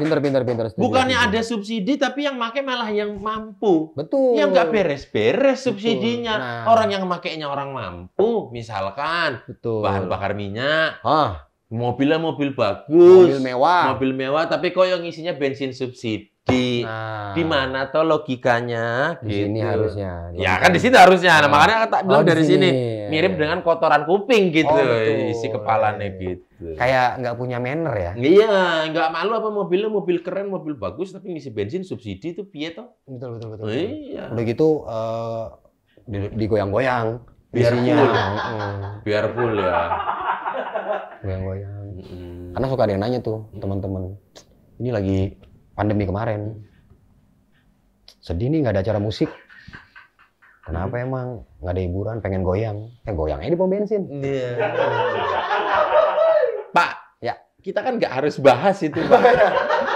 B: Pinter pinter pinter. Bukannya
A: setuju. ada subsidi tapi yang make malah yang mampu.
B: Betul. Yang nggak beres-beres subsidinya. Nah. Orang
A: yang makainya orang mampu, misalkan. Betul. Bahan bakar minyak. Hah. Mobilnya mobil bagus. Mobil mewah. Mobil mewah, tapi kok yang isinya bensin subsidi di nah. di mana tuh logikanya di gitu. sini harusnya di ya kan di sini harusnya nah, nah. makanya
B: makanya tak bilang oh, dari sini, sini.
A: mirip dengan kotoran kuping gitu oh, kepala isi yeah. Iya, iya. gitu
B: kayak nggak punya manner ya iya
A: nggak malu apa mobilnya mobil keren mobil bagus tapi ngisi bensin subsidi itu piye toh betul betul betul, betul. iya
B: gitu uh, digoyang-goyang biar isinya. full mm. biar full ya goyang-goyang mm. karena suka ada yang nanya tuh teman-teman ini lagi pandemi kemarin. Sedih nih nggak ada acara musik. Kenapa hmm. emang nggak ada hiburan? Pengen goyang? Eh goyang di pom bensin. Yeah. Pak, ya kita kan nggak harus bahas itu, Pak.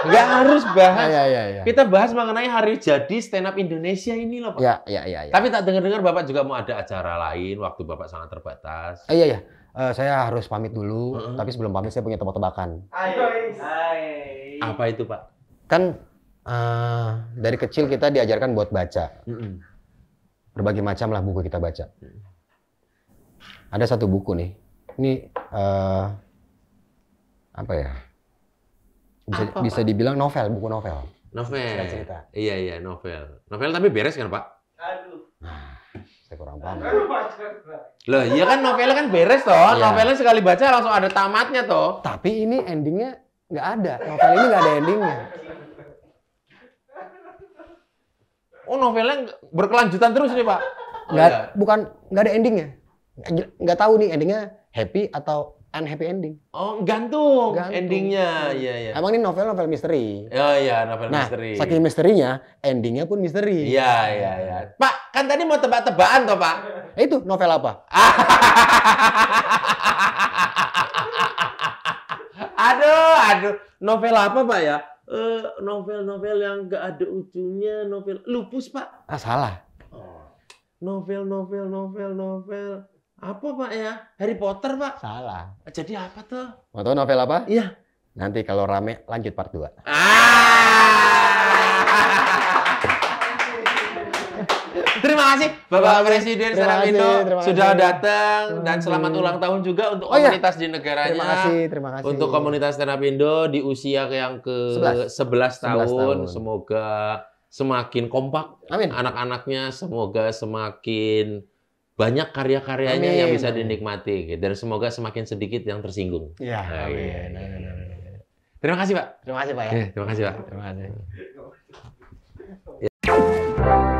B: nggak harus bahas. Ya, ya, ya.
A: Kita bahas mengenai hari jadi stand up Indonesia ini loh, Pak. Ya, ya, ya, ya. Tapi tak dengar-dengar Bapak juga mau ada acara lain waktu Bapak sangat terbatas.
B: Eh, iya, ya. Uh, saya harus pamit dulu, uh -huh. tapi sebelum pamit saya punya tebak-tebakan.
A: Hai. Apa
B: itu, Pak? kan uh, dari kecil kita diajarkan buat baca. Berbagai macam lah buku kita baca. Mm. Ada satu buku nih. Ini uh, apa ya? Bisa, apa, bisa dibilang novel, buku novel. Novel. Cerita cerita.
A: Iya iya novel. Novel tapi beres kan Pak? Nah, saya kurang paham. Loh, iya kan novelnya kan beres toh. Iya. Novelnya sekali baca langsung ada tamatnya
B: toh. Tapi ini endingnya nggak ada. Novel ini nggak ada endingnya.
A: Oh novelnya
B: berkelanjutan terus nih pak? Nggak, oh, iya. bukan nggak ada endingnya. Nggak tahu nih endingnya happy atau unhappy ending. Oh gantung, gantung. endingnya, iya iya. Emang ini novel novel misteri.
A: Oh iya novel nah, misteri. Nah saking
B: misterinya, endingnya pun misteri. Iya iya iya. Pak kan tadi mau tebak-tebakan toh pak? Eh, itu novel apa?
A: aduh aduh novel apa pak ya? Eh, novel-novel yang gak ada ujungnya, novel lupus pak?
B: Ah salah. Oh.
A: Novel, novel, novel, novel. Apa pak ya? Harry Potter pak? Salah. Jadi apa tuh?
B: Mau tahu novel apa? Iya. Nanti kalau rame lanjut part 2. Ah!
A: terima kasih Bapak terima Presiden Serawindo sudah datang dan selamat ulang tahun juga untuk oh, iya. komunitas iya. di negaranya. Terima kasih, terima kasih. Untuk komunitas Terapindo di usia yang ke 11, tahun, tahun. semoga semakin kompak. Amin. Anak-anaknya semoga semakin banyak karya-karyanya yang bisa dinikmati gitu. dan semoga semakin sedikit yang tersinggung. Ya, Amin. amin. Iya, nah, amin. Nah, terima kasih, Pak. Terima kasih, Pak ya. Terima kasih, Pak. Terima kasih. kasih.